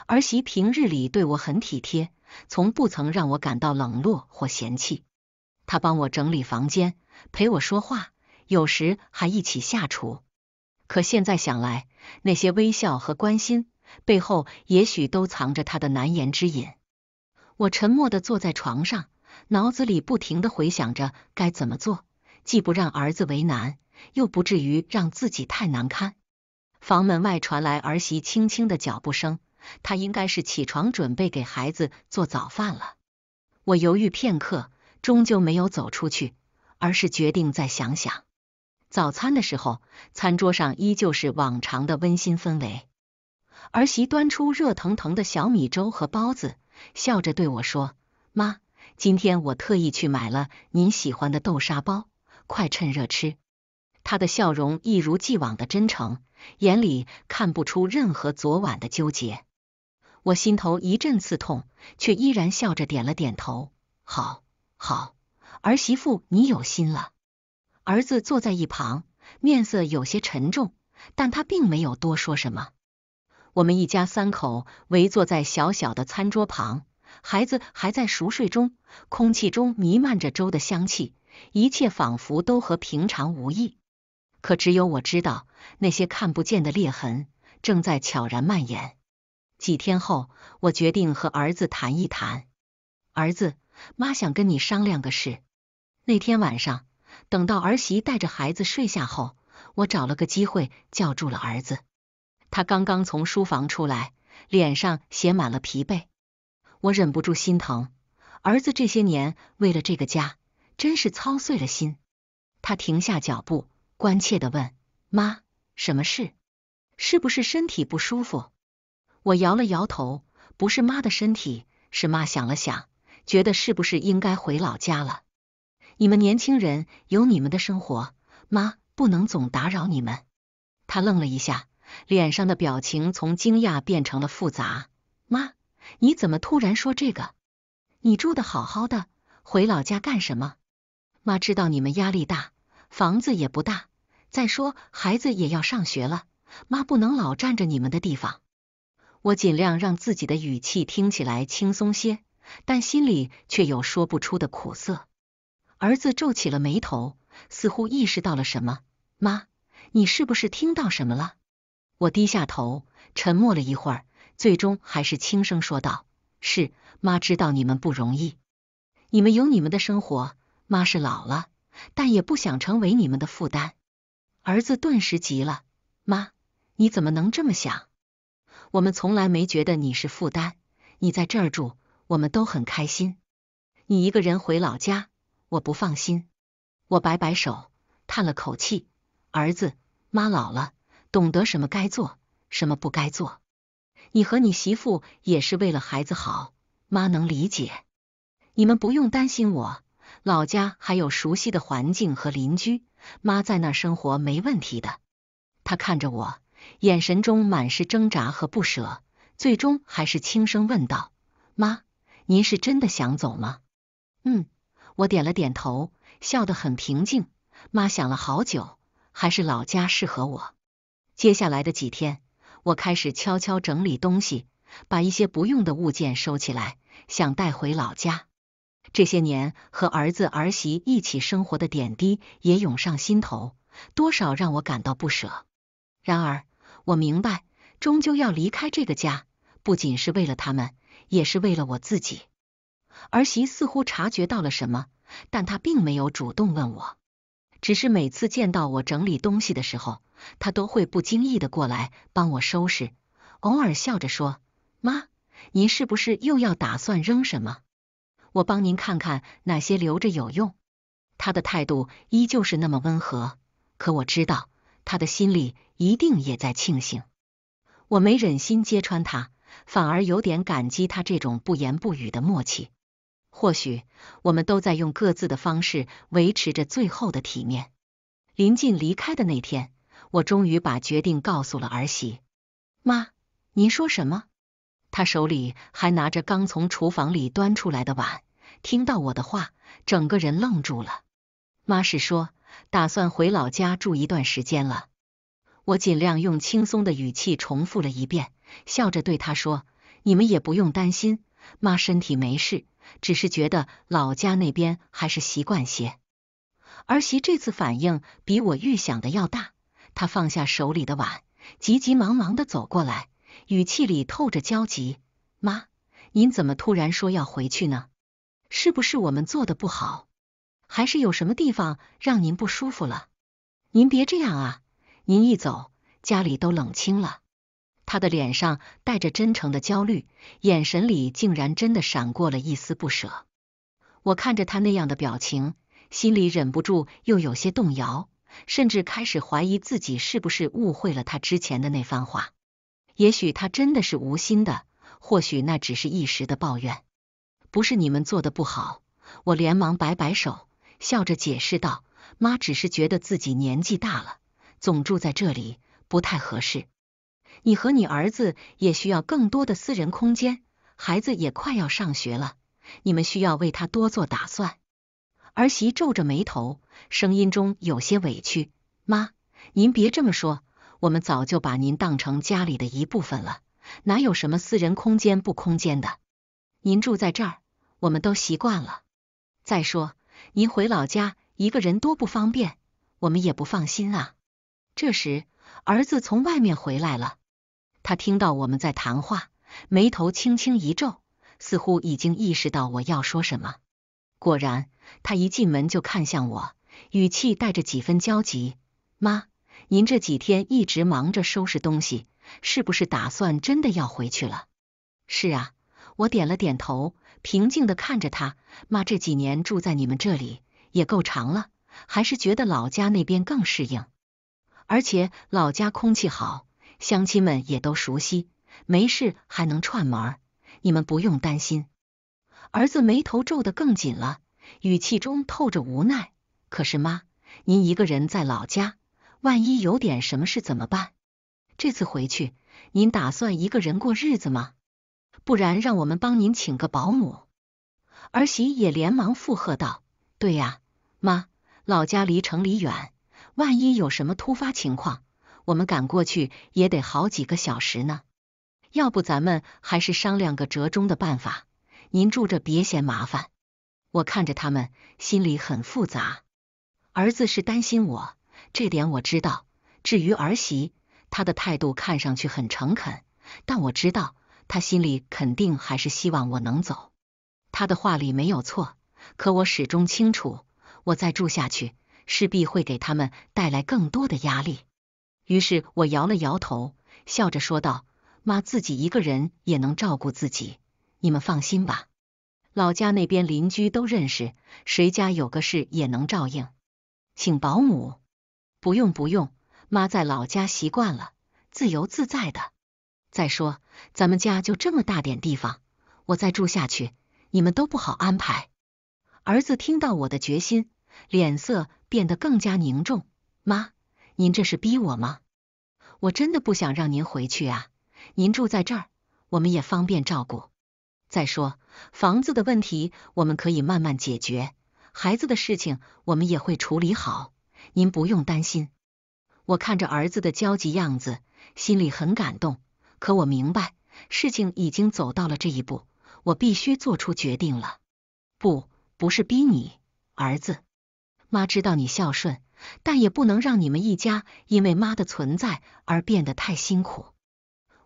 儿媳平日里对我很体贴，从不曾让我感到冷落或嫌弃。她帮我整理房间，陪我说话，有时还一起下厨。可现在想来，那些微笑和关心背后，也许都藏着她的难言之隐。我沉默的坐在床上，脑子里不停的回想着该怎么做，既不让儿子为难。又不至于让自己太难堪。房门外传来儿媳轻轻的脚步声，她应该是起床准备给孩子做早饭了。我犹豫片刻，终究没有走出去，而是决定再想想。早餐的时候，餐桌上依旧是往常的温馨氛围。儿媳端出热腾腾的小米粥和包子，笑着对我说：“妈，今天我特意去买了您喜欢的豆沙包，快趁热吃。”他的笑容一如既往的真诚，眼里看不出任何昨晚的纠结。我心头一阵刺痛，却依然笑着点了点头。好，好儿媳妇，你有心了。儿子坐在一旁，面色有些沉重，但他并没有多说什么。我们一家三口围坐在小小的餐桌旁，孩子还在熟睡中，空气中弥漫着粥的香气，一切仿佛都和平常无异。可只有我知道，那些看不见的裂痕正在悄然蔓延。几天后，我决定和儿子谈一谈。儿子，妈想跟你商量个事。那天晚上，等到儿媳带着孩子睡下后，我找了个机会叫住了儿子。他刚刚从书房出来，脸上写满了疲惫。我忍不住心疼，儿子这些年为了这个家，真是操碎了心。他停下脚步。关切的问：“妈，什么事？是不是身体不舒服？”我摇了摇头：“不是妈的身体，是妈想了想，觉得是不是应该回老家了。你们年轻人有你们的生活，妈不能总打扰你们。”他愣了一下，脸上的表情从惊讶变成了复杂。“妈，你怎么突然说这个？你住的好好的，回老家干什么？”妈知道你们压力大。房子也不大，再说孩子也要上学了，妈不能老占着你们的地方。我尽量让自己的语气听起来轻松些，但心里却有说不出的苦涩。儿子皱起了眉头，似乎意识到了什么。妈，你是不是听到什么了？我低下头，沉默了一会儿，最终还是轻声说道：“是，妈知道你们不容易，你们有你们的生活，妈是老了。”但也不想成为你们的负担。儿子顿时急了：“妈，你怎么能这么想？我们从来没觉得你是负担。你在这儿住，我们都很开心。你一个人回老家，我不放心。”我摆摆手，叹了口气：“儿子，妈老了，懂得什么该做，什么不该做。你和你媳妇也是为了孩子好，妈能理解。你们不用担心我。”老家还有熟悉的环境和邻居，妈在那儿生活没问题的。他看着我，眼神中满是挣扎和不舍，最终还是轻声问道：“妈，您是真的想走吗？”嗯，我点了点头，笑得很平静。妈想了好久，还是老家适合我。接下来的几天，我开始悄悄整理东西，把一些不用的物件收起来，想带回老家。这些年和儿子儿媳一起生活的点滴也涌上心头，多少让我感到不舍。然而，我明白，终究要离开这个家，不仅是为了他们，也是为了我自己。儿媳似乎察觉到了什么，但她并没有主动问我，只是每次见到我整理东西的时候，她都会不经意的过来帮我收拾，偶尔笑着说：“妈，您是不是又要打算扔什么？”我帮您看看哪些留着有用。他的态度依旧是那么温和，可我知道他的心里一定也在庆幸。我没忍心揭穿他，反而有点感激他这种不言不语的默契。或许我们都在用各自的方式维持着最后的体面。临近离开的那天，我终于把决定告诉了儿媳。妈，您说什么？她手里还拿着刚从厨房里端出来的碗。听到我的话，整个人愣住了。妈是说打算回老家住一段时间了。我尽量用轻松的语气重复了一遍，笑着对她说：“你们也不用担心，妈身体没事，只是觉得老家那边还是习惯些。”儿媳这次反应比我预想的要大，她放下手里的碗，急急忙忙的走过来，语气里透着焦急：“妈，您怎么突然说要回去呢？”是不是我们做的不好，还是有什么地方让您不舒服了？您别这样啊！您一走，家里都冷清了。他的脸上带着真诚的焦虑，眼神里竟然真的闪过了一丝不舍。我看着他那样的表情，心里忍不住又有些动摇，甚至开始怀疑自己是不是误会了他之前的那番话。也许他真的是无心的，或许那只是一时的抱怨。不是你们做的不好，我连忙摆摆手，笑着解释道：“妈只是觉得自己年纪大了，总住在这里不太合适。你和你儿子也需要更多的私人空间，孩子也快要上学了，你们需要为他多做打算。”儿媳皱着眉头，声音中有些委屈：“妈，您别这么说，我们早就把您当成家里的一部分了，哪有什么私人空间不空间的？您住在这儿。”我们都习惯了。再说，您回老家一个人多不方便，我们也不放心啊。这时，儿子从外面回来了，他听到我们在谈话，眉头轻轻一皱，似乎已经意识到我要说什么。果然，他一进门就看向我，语气带着几分焦急：“妈，您这几天一直忙着收拾东西，是不是打算真的要回去了？”“是啊。”我点了点头。平静的看着他，妈这几年住在你们这里也够长了，还是觉得老家那边更适应，而且老家空气好，乡亲们也都熟悉，没事还能串门你们不用担心。儿子眉头皱得更紧了，语气中透着无奈。可是妈，您一个人在老家，万一有点什么事怎么办？这次回去，您打算一个人过日子吗？不然，让我们帮您请个保姆。儿媳也连忙附和道：“对呀，妈，老家离城里远，万一有什么突发情况，我们赶过去也得好几个小时呢。要不咱们还是商量个折中的办法，您住着别嫌麻烦。”我看着他们，心里很复杂。儿子是担心我，这点我知道。至于儿媳，她的态度看上去很诚恳，但我知道。他心里肯定还是希望我能走，他的话里没有错，可我始终清楚，我再住下去势必会给他们带来更多的压力。于是我摇了摇头，笑着说道：“妈自己一个人也能照顾自己，你们放心吧。老家那边邻居都认识，谁家有个事也能照应。请保姆？不用不用，妈在老家习惯了，自由自在的。”再说，咱们家就这么大点地方，我再住下去，你们都不好安排。儿子听到我的决心，脸色变得更加凝重。妈，您这是逼我吗？我真的不想让您回去啊！您住在这儿，我们也方便照顾。再说房子的问题，我们可以慢慢解决。孩子的事情，我们也会处理好，您不用担心。我看着儿子的焦急样子，心里很感动。可我明白，事情已经走到了这一步，我必须做出决定了。不，不是逼你，儿子。妈知道你孝顺，但也不能让你们一家因为妈的存在而变得太辛苦。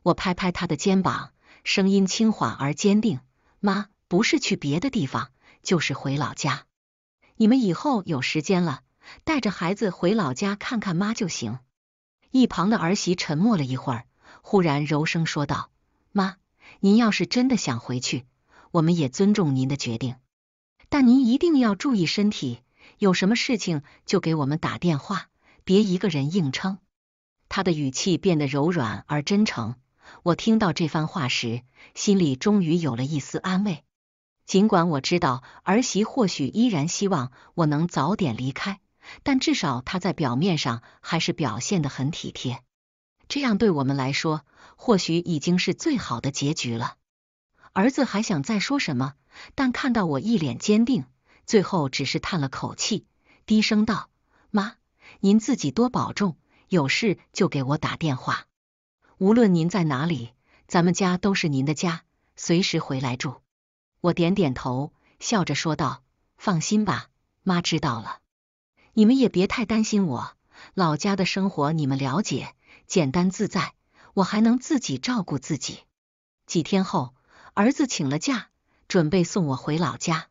我拍拍他的肩膀，声音轻缓而坚定：“妈不是去别的地方，就是回老家。你们以后有时间了，带着孩子回老家看看妈就行。”一旁的儿媳沉默了一会儿。忽然柔声说道：“妈，您要是真的想回去，我们也尊重您的决定。但您一定要注意身体，有什么事情就给我们打电话，别一个人硬撑。”他的语气变得柔软而真诚。我听到这番话时，心里终于有了一丝安慰。尽管我知道儿媳或许依然希望我能早点离开，但至少她在表面上还是表现得很体贴。这样对我们来说，或许已经是最好的结局了。儿子还想再说什么，但看到我一脸坚定，最后只是叹了口气，低声道：“妈，您自己多保重，有事就给我打电话。无论您在哪里，咱们家都是您的家，随时回来住。”我点点头，笑着说道：“放心吧，妈，知道了。你们也别太担心我，老家的生活你们了解。”简单自在，我还能自己照顾自己。几天后，儿子请了假，准备送我回老家。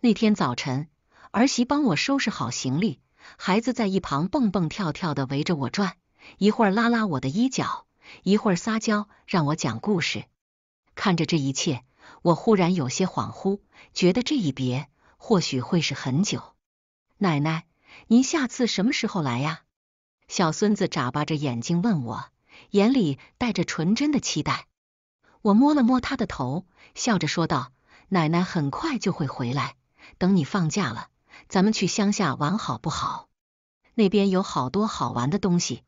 那天早晨，儿媳帮我收拾好行李，孩子在一旁蹦蹦跳跳的围着我转，一会儿拉拉我的衣角，一会儿撒娇让我讲故事。看着这一切，我忽然有些恍惚，觉得这一别或许会是很久。奶奶，您下次什么时候来呀？小孙子眨巴着眼睛问我，眼里带着纯真的期待。我摸了摸他的头，笑着说道：“奶奶很快就会回来，等你放假了，咱们去乡下玩好不好？那边有好多好玩的东西。”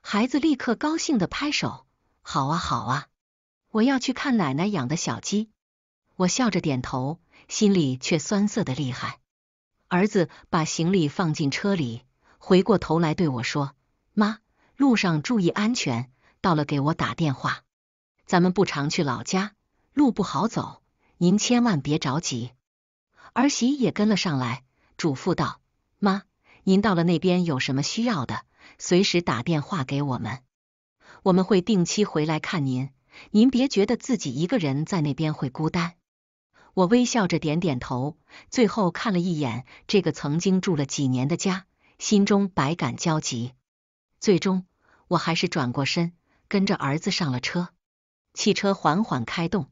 孩子立刻高兴的拍手：“好啊好啊，我要去看奶奶养的小鸡。”我笑着点头，心里却酸涩的厉害。儿子把行李放进车里。回过头来对我说：“妈，路上注意安全，到了给我打电话。咱们不常去老家，路不好走，您千万别着急。”儿媳也跟了上来，嘱咐道：“妈，您到了那边有什么需要的，随时打电话给我们，我们会定期回来看您，您别觉得自己一个人在那边会孤单。”我微笑着点点头，最后看了一眼这个曾经住了几年的家。心中百感交集，最终我还是转过身，跟着儿子上了车。汽车缓缓开动，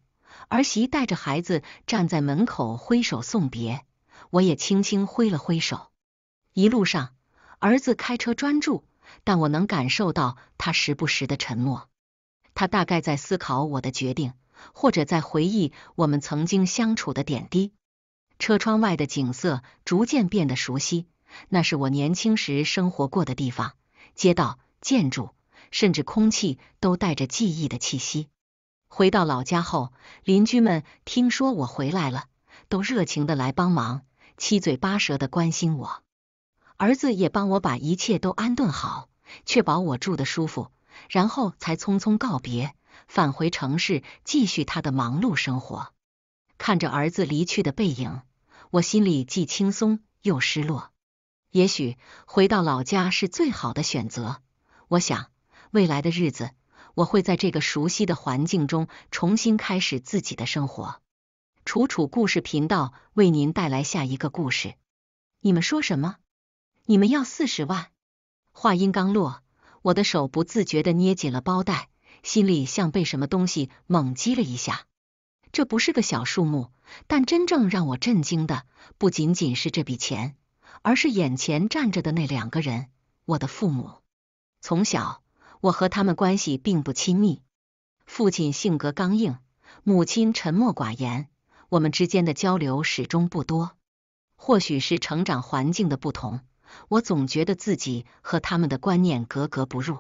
儿媳带着孩子站在门口挥手送别，我也轻轻挥了挥手。一路上，儿子开车专注，但我能感受到他时不时的沉默。他大概在思考我的决定，或者在回忆我们曾经相处的点滴。车窗外的景色逐渐变得熟悉。那是我年轻时生活过的地方，街道、建筑，甚至空气都带着记忆的气息。回到老家后，邻居们听说我回来了，都热情的来帮忙，七嘴八舌的关心我。儿子也帮我把一切都安顿好，确保我住的舒服，然后才匆匆告别，返回城市继续他的忙碌生活。看着儿子离去的背影，我心里既轻松又失落。也许回到老家是最好的选择。我想，未来的日子，我会在这个熟悉的环境中重新开始自己的生活。楚楚故事频道为您带来下一个故事。你们说什么？你们要四十万？话音刚落，我的手不自觉地捏紧了包带，心里像被什么东西猛击了一下。这不是个小数目，但真正让我震惊的不仅仅是这笔钱。而是眼前站着的那两个人，我的父母。从小我和他们关系并不亲密，父亲性格刚硬，母亲沉默寡言，我们之间的交流始终不多。或许是成长环境的不同，我总觉得自己和他们的观念格格不入。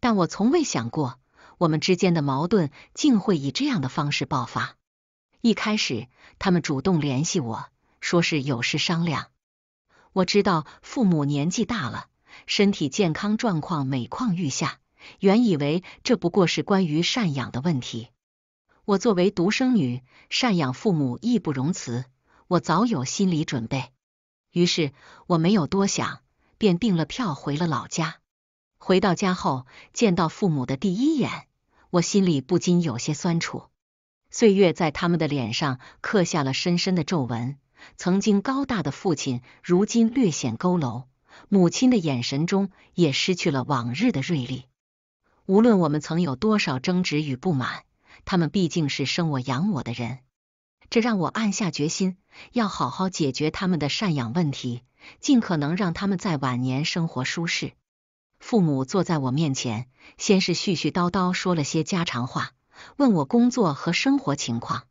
但我从未想过，我们之间的矛盾竟会以这样的方式爆发。一开始，他们主动联系我，说是有事商量。我知道父母年纪大了，身体健康状况每况愈下。原以为这不过是关于赡养的问题，我作为独生女，赡养父母义不容辞。我早有心理准备，于是我没有多想，便订了票回了老家。回到家后，见到父母的第一眼，我心里不禁有些酸楚。岁月在他们的脸上刻下了深深的皱纹。曾经高大的父亲，如今略显佝偻；母亲的眼神中也失去了往日的锐利。无论我们曾有多少争执与不满，他们毕竟是生我养我的人。这让我暗下决心，要好好解决他们的赡养问题，尽可能让他们在晚年生活舒适。父母坐在我面前，先是絮絮叨叨说了些家常话，问我工作和生活情况，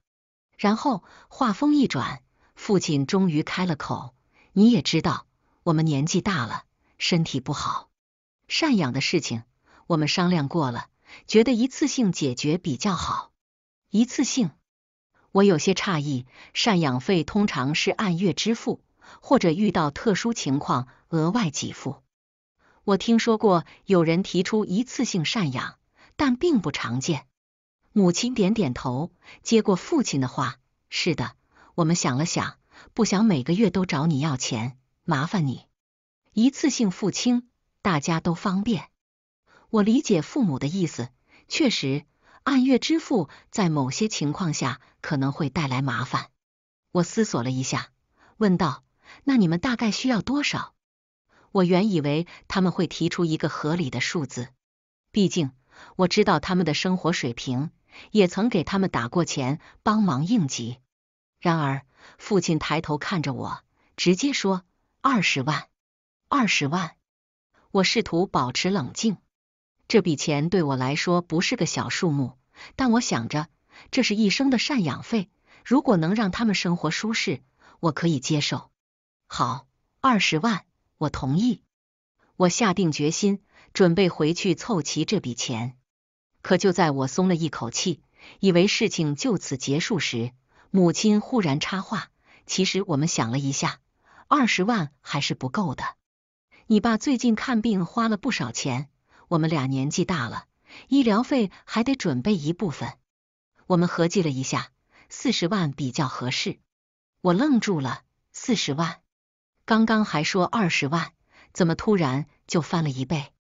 然后话锋一转。父亲终于开了口，你也知道，我们年纪大了，身体不好，赡养的事情我们商量过了，觉得一次性解决比较好。一次性，我有些诧异，赡养费通常是按月支付，或者遇到特殊情况额外给付。我听说过有人提出一次性赡养，但并不常见。母亲点点头，接过父亲的话：“是的。”我们想了想，不想每个月都找你要钱，麻烦你一次性付清，大家都方便。我理解父母的意思，确实按月支付在某些情况下可能会带来麻烦。我思索了一下，问道：“那你们大概需要多少？”我原以为他们会提出一个合理的数字，毕竟我知道他们的生活水平，也曾给他们打过钱帮忙应急。然而，父亲抬头看着我，直接说：“二十万，二十万。”我试图保持冷静。这笔钱对我来说不是个小数目，但我想着，这是一生的赡养费，如果能让他们生活舒适，我可以接受。好，二十万，我同意。我下定决心，准备回去凑齐这笔钱。可就在我松了一口气，以为事情就此结束时，母亲忽然插话：“其实我们想了一下，二十万还是不够的。你爸最近看病花了不少钱，我们俩年纪大了，医疗费还得准备一部分。我们合计了一下，四十万比较合适。”我愣住了，四十万，刚刚还说二十万，怎么突然就翻了一倍？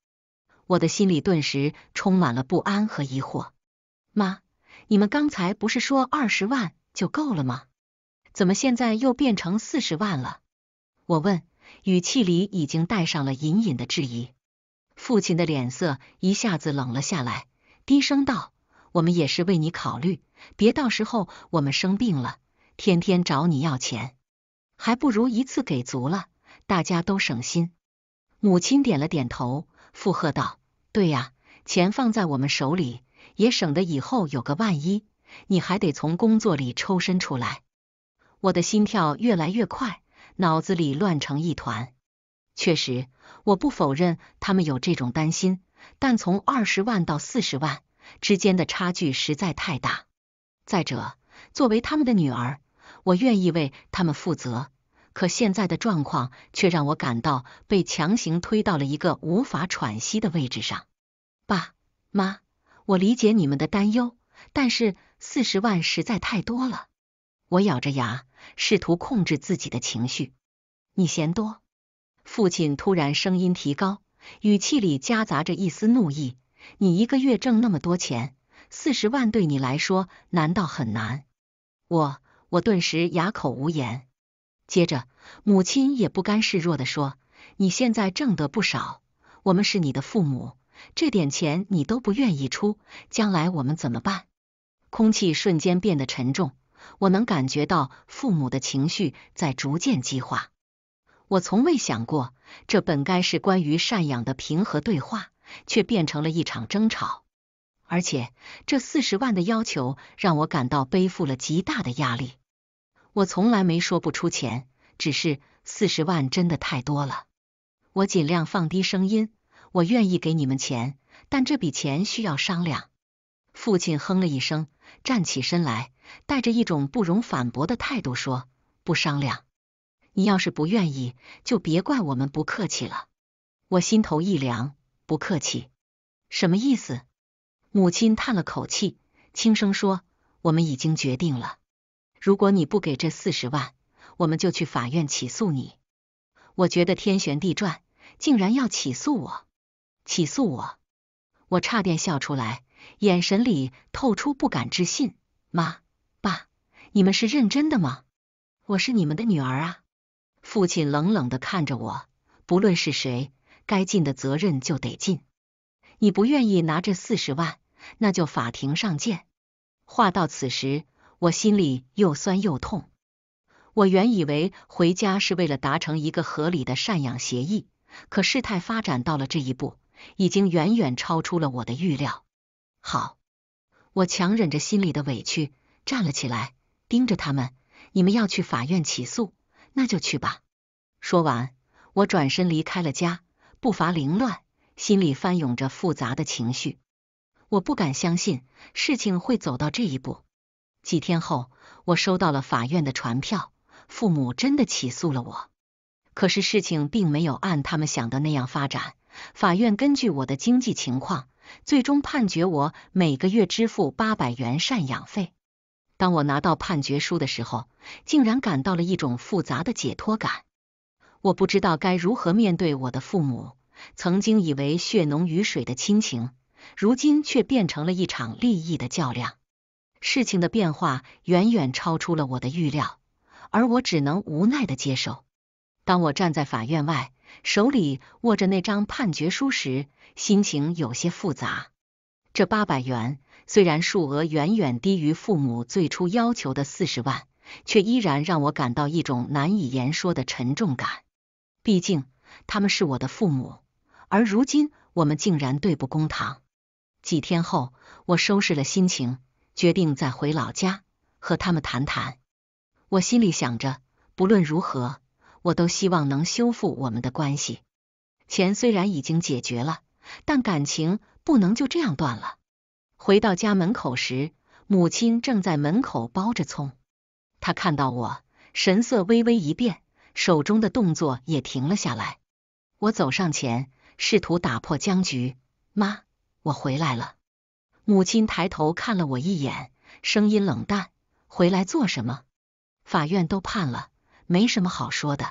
我的心里顿时充满了不安和疑惑。妈，你们刚才不是说二十万？就够了吗？怎么现在又变成四十万了？我问，语气里已经带上了隐隐的质疑。父亲的脸色一下子冷了下来，低声道：“我们也是为你考虑，别到时候我们生病了，天天找你要钱，还不如一次给足了，大家都省心。”母亲点了点头，附和道：“对呀，钱放在我们手里，也省得以后有个万一。”你还得从工作里抽身出来，我的心跳越来越快，脑子里乱成一团。确实，我不否认他们有这种担心，但从二十万到四十万之间的差距实在太大。再者，作为他们的女儿，我愿意为他们负责，可现在的状况却让我感到被强行推到了一个无法喘息的位置上。爸妈，我理解你们的担忧，但是。四十万实在太多了，我咬着牙，试图控制自己的情绪。你嫌多？父亲突然声音提高，语气里夹杂着一丝怒意。你一个月挣那么多钱，四十万对你来说难道很难？我我顿时哑口无言。接着，母亲也不甘示弱的说：“你现在挣得不少，我们是你的父母，这点钱你都不愿意出，将来我们怎么办？”空气瞬间变得沉重，我能感觉到父母的情绪在逐渐激化。我从未想过，这本该是关于赡养的平和对话，却变成了一场争吵。而且，这四十万的要求让我感到背负了极大的压力。我从来没说不出钱，只是四十万真的太多了。我尽量放低声音：“我愿意给你们钱，但这笔钱需要商量。”父亲哼了一声。站起身来，带着一种不容反驳的态度说：“不商量，你要是不愿意，就别怪我们不客气了。”我心头一凉，不客气什么意思？母亲叹了口气，轻声说：“我们已经决定了，如果你不给这四十万，我们就去法院起诉你。”我觉得天旋地转，竟然要起诉我，起诉我！我差点笑出来。眼神里透出不敢置信，妈、爸，你们是认真的吗？我是你们的女儿啊！父亲冷冷的看着我，不论是谁，该尽的责任就得尽。你不愿意拿这四十万，那就法庭上见。话到此时，我心里又酸又痛。我原以为回家是为了达成一个合理的赡养协议，可事态发展到了这一步，已经远远超出了我的预料。好，我强忍着心里的委屈，站了起来，盯着他们。你们要去法院起诉，那就去吧。说完，我转身离开了家，步伐凌乱，心里翻涌着复杂的情绪。我不敢相信事情会走到这一步。几天后，我收到了法院的传票，父母真的起诉了我。可是事情并没有按他们想的那样发展。法院根据我的经济情况。最终判决我每个月支付八百元赡养费。当我拿到判决书的时候，竟然感到了一种复杂的解脱感。我不知道该如何面对我的父母。曾经以为血浓于水的亲情，如今却变成了一场利益的较量。事情的变化远远超出了我的预料，而我只能无奈的接受。当我站在法院外。手里握着那张判决书时，心情有些复杂。这八百元虽然数额远远低于父母最初要求的四十万，却依然让我感到一种难以言说的沉重感。毕竟，他们是我的父母，而如今我们竟然对簿公堂。几天后，我收拾了心情，决定再回老家和他们谈谈。我心里想着，不论如何。我都希望能修复我们的关系。钱虽然已经解决了，但感情不能就这样断了。回到家门口时，母亲正在门口包着葱。她看到我，神色微微一变，手中的动作也停了下来。我走上前，试图打破僵局：“妈，我回来了。”母亲抬头看了我一眼，声音冷淡：“回来做什么？法院都判了。”没什么好说的，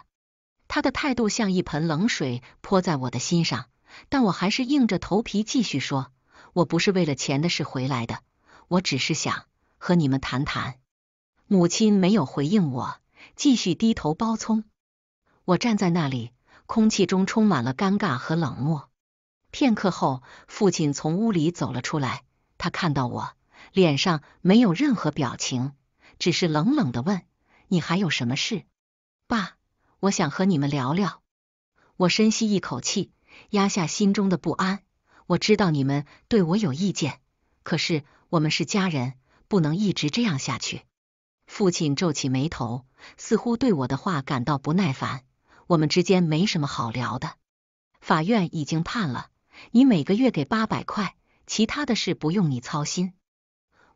他的态度像一盆冷水泼在我的心上，但我还是硬着头皮继续说：“我不是为了钱的事回来的，我只是想和你们谈谈。”母亲没有回应我，继续低头包葱。我站在那里，空气中充满了尴尬和冷漠。片刻后，父亲从屋里走了出来，他看到我，脸上没有任何表情，只是冷冷的问：“你还有什么事？”爸，我想和你们聊聊。我深吸一口气，压下心中的不安。我知道你们对我有意见，可是我们是家人，不能一直这样下去。父亲皱起眉头，似乎对我的话感到不耐烦。我们之间没什么好聊的。法院已经判了，你每个月给八百块，其他的事不用你操心。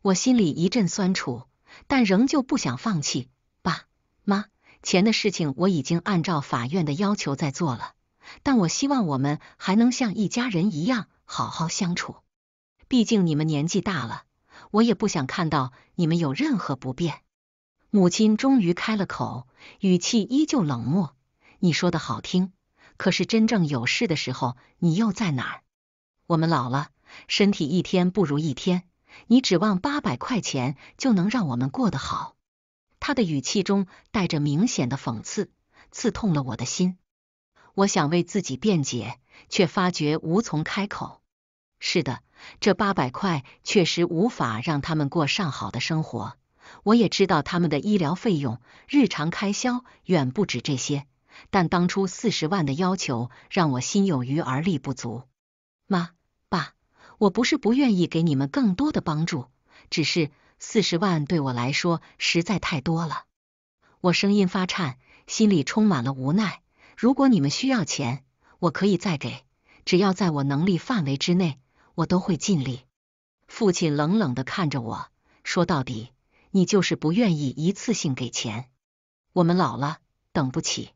我心里一阵酸楚，但仍旧不想放弃。爸妈。钱的事情我已经按照法院的要求在做了，但我希望我们还能像一家人一样好好相处。毕竟你们年纪大了，我也不想看到你们有任何不便。母亲终于开了口，语气依旧冷漠。你说的好听，可是真正有事的时候，你又在哪儿？我们老了，身体一天不如一天，你指望八百块钱就能让我们过得好？他的语气中带着明显的讽刺，刺痛了我的心。我想为自己辩解，却发觉无从开口。是的，这八百块确实无法让他们过上好的生活。我也知道他们的医疗费用、日常开销远不止这些。但当初四十万的要求，让我心有余而力不足。妈、爸，我不是不愿意给你们更多的帮助，只是……四十万对我来说实在太多了，我声音发颤，心里充满了无奈。如果你们需要钱，我可以再给，只要在我能力范围之内，我都会尽力。父亲冷冷的看着我说：“到底，你就是不愿意一次性给钱，我们老了等不起。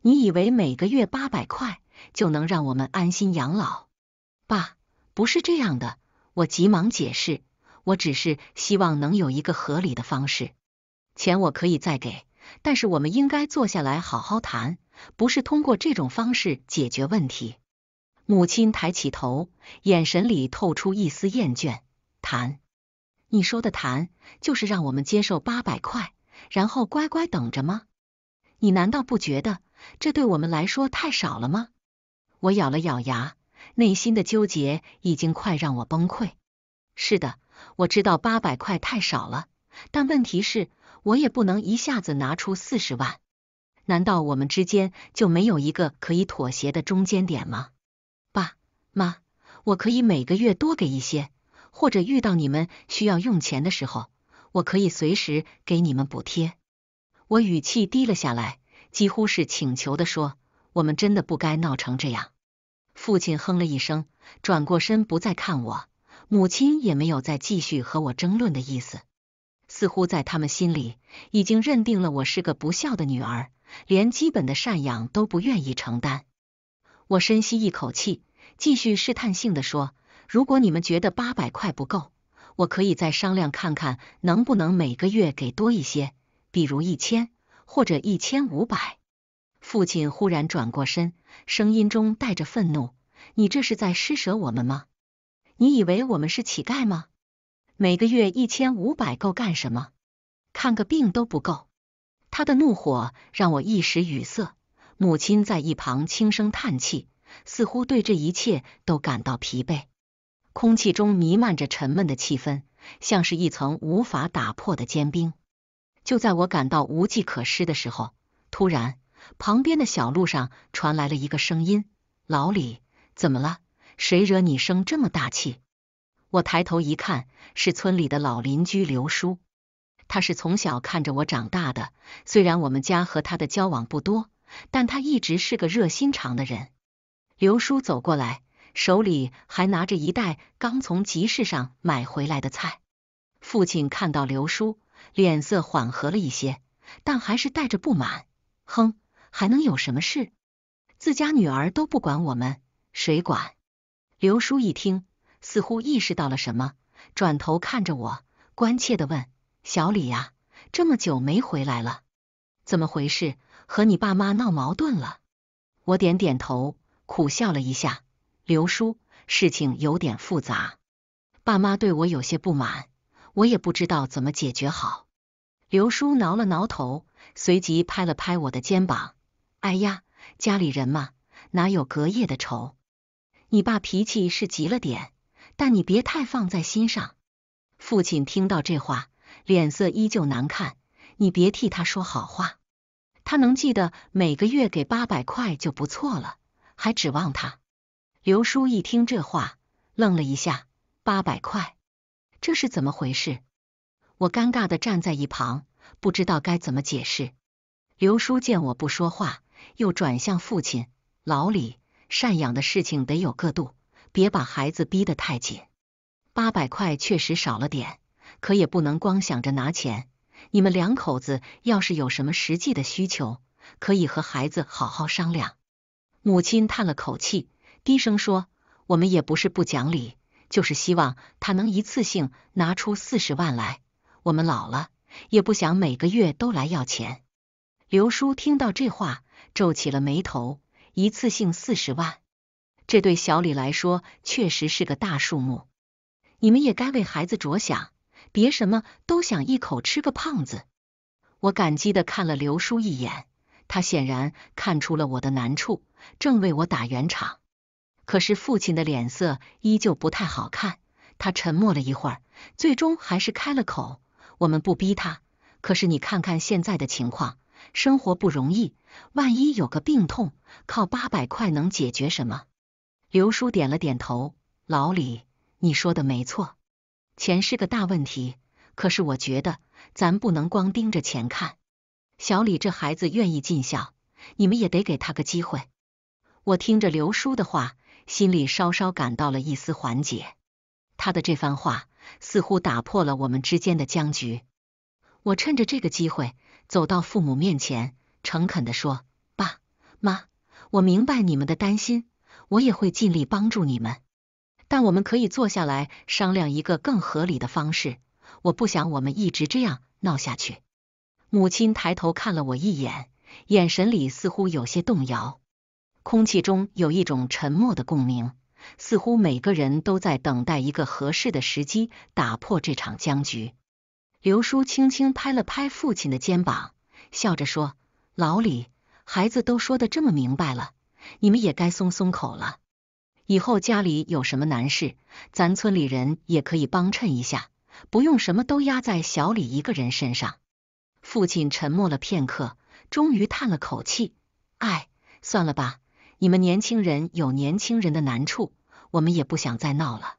你以为每个月八百块就能让我们安心养老？”爸，不是这样的，我急忙解释。我只是希望能有一个合理的方式，钱我可以再给，但是我们应该坐下来好好谈，不是通过这种方式解决问题。母亲抬起头，眼神里透出一丝厌倦。谈，你说的谈，就是让我们接受八百块，然后乖乖等着吗？你难道不觉得这对我们来说太少了吗？我咬了咬牙，内心的纠结已经快让我崩溃。是的。我知道八百块太少了，但问题是，我也不能一下子拿出四十万。难道我们之间就没有一个可以妥协的中间点吗？爸妈，我可以每个月多给一些，或者遇到你们需要用钱的时候，我可以随时给你们补贴。我语气低了下来，几乎是请求的说：“我们真的不该闹成这样。”父亲哼了一声，转过身不再看我。母亲也没有再继续和我争论的意思，似乎在他们心里已经认定了我是个不孝的女儿，连基本的赡养都不愿意承担。我深吸一口气，继续试探性的说：“如果你们觉得八百块不够，我可以再商量看看，能不能每个月给多一些，比如一千或者一千五百。”父亲忽然转过身，声音中带着愤怒：“你这是在施舍我们吗？”你以为我们是乞丐吗？每个月一千五百够干什么？看个病都不够。他的怒火让我一时语塞。母亲在一旁轻声叹气，似乎对这一切都感到疲惫。空气中弥漫着沉闷的气氛，像是一层无法打破的坚冰。就在我感到无计可施的时候，突然，旁边的小路上传来了一个声音：“老李，怎么了？”谁惹你生这么大气？我抬头一看，是村里的老邻居刘叔。他是从小看着我长大的，虽然我们家和他的交往不多，但他一直是个热心肠的人。刘叔走过来，手里还拿着一袋刚从集市上买回来的菜。父亲看到刘叔，脸色缓和了一些，但还是带着不满：“哼，还能有什么事？自家女儿都不管我们，谁管？”刘叔一听，似乎意识到了什么，转头看着我，关切的问：“小李呀，这么久没回来了，怎么回事？和你爸妈闹矛盾了？”我点点头，苦笑了一下。刘叔，事情有点复杂，爸妈对我有些不满，我也不知道怎么解决好。刘叔挠了挠头，随即拍了拍我的肩膀：“哎呀，家里人嘛，哪有隔夜的仇？”你爸脾气是急了点，但你别太放在心上。父亲听到这话，脸色依旧难看。你别替他说好话，他能记得每个月给八百块就不错了，还指望他？刘叔一听这话，愣了一下。八百块，这是怎么回事？我尴尬的站在一旁，不知道该怎么解释。刘叔见我不说话，又转向父亲，老李。赡养的事情得有个度，别把孩子逼得太紧。八百块确实少了点，可也不能光想着拿钱。你们两口子要是有什么实际的需求，可以和孩子好好商量。母亲叹了口气，低声说：“我们也不是不讲理，就是希望他能一次性拿出四十万来。我们老了，也不想每个月都来要钱。”刘叔听到这话，皱起了眉头。一次性四十万，这对小李来说确实是个大数目。你们也该为孩子着想，别什么都想一口吃个胖子。我感激的看了刘叔一眼，他显然看出了我的难处，正为我打圆场。可是父亲的脸色依旧不太好看，他沉默了一会儿，最终还是开了口：“我们不逼他，可是你看看现在的情况。”生活不容易，万一有个病痛，靠八百块能解决什么？刘叔点了点头。老李，你说的没错，钱是个大问题。可是我觉得咱不能光盯着钱看。小李这孩子愿意尽孝，你们也得给他个机会。我听着刘叔的话，心里稍稍感到了一丝缓解。他的这番话似乎打破了我们之间的僵局。我趁着这个机会。走到父母面前，诚恳的说：“爸妈，我明白你们的担心，我也会尽力帮助你们。但我们可以坐下来商量一个更合理的方式。我不想我们一直这样闹下去。”母亲抬头看了我一眼，眼神里似乎有些动摇。空气中有一种沉默的共鸣，似乎每个人都在等待一个合适的时机打破这场僵局。刘叔轻轻拍了拍父亲的肩膀，笑着说：“老李，孩子都说的这么明白了，你们也该松松口了。以后家里有什么难事，咱村里人也可以帮衬一下，不用什么都压在小李一个人身上。”父亲沉默了片刻，终于叹了口气：“哎，算了吧，你们年轻人有年轻人的难处，我们也不想再闹了。”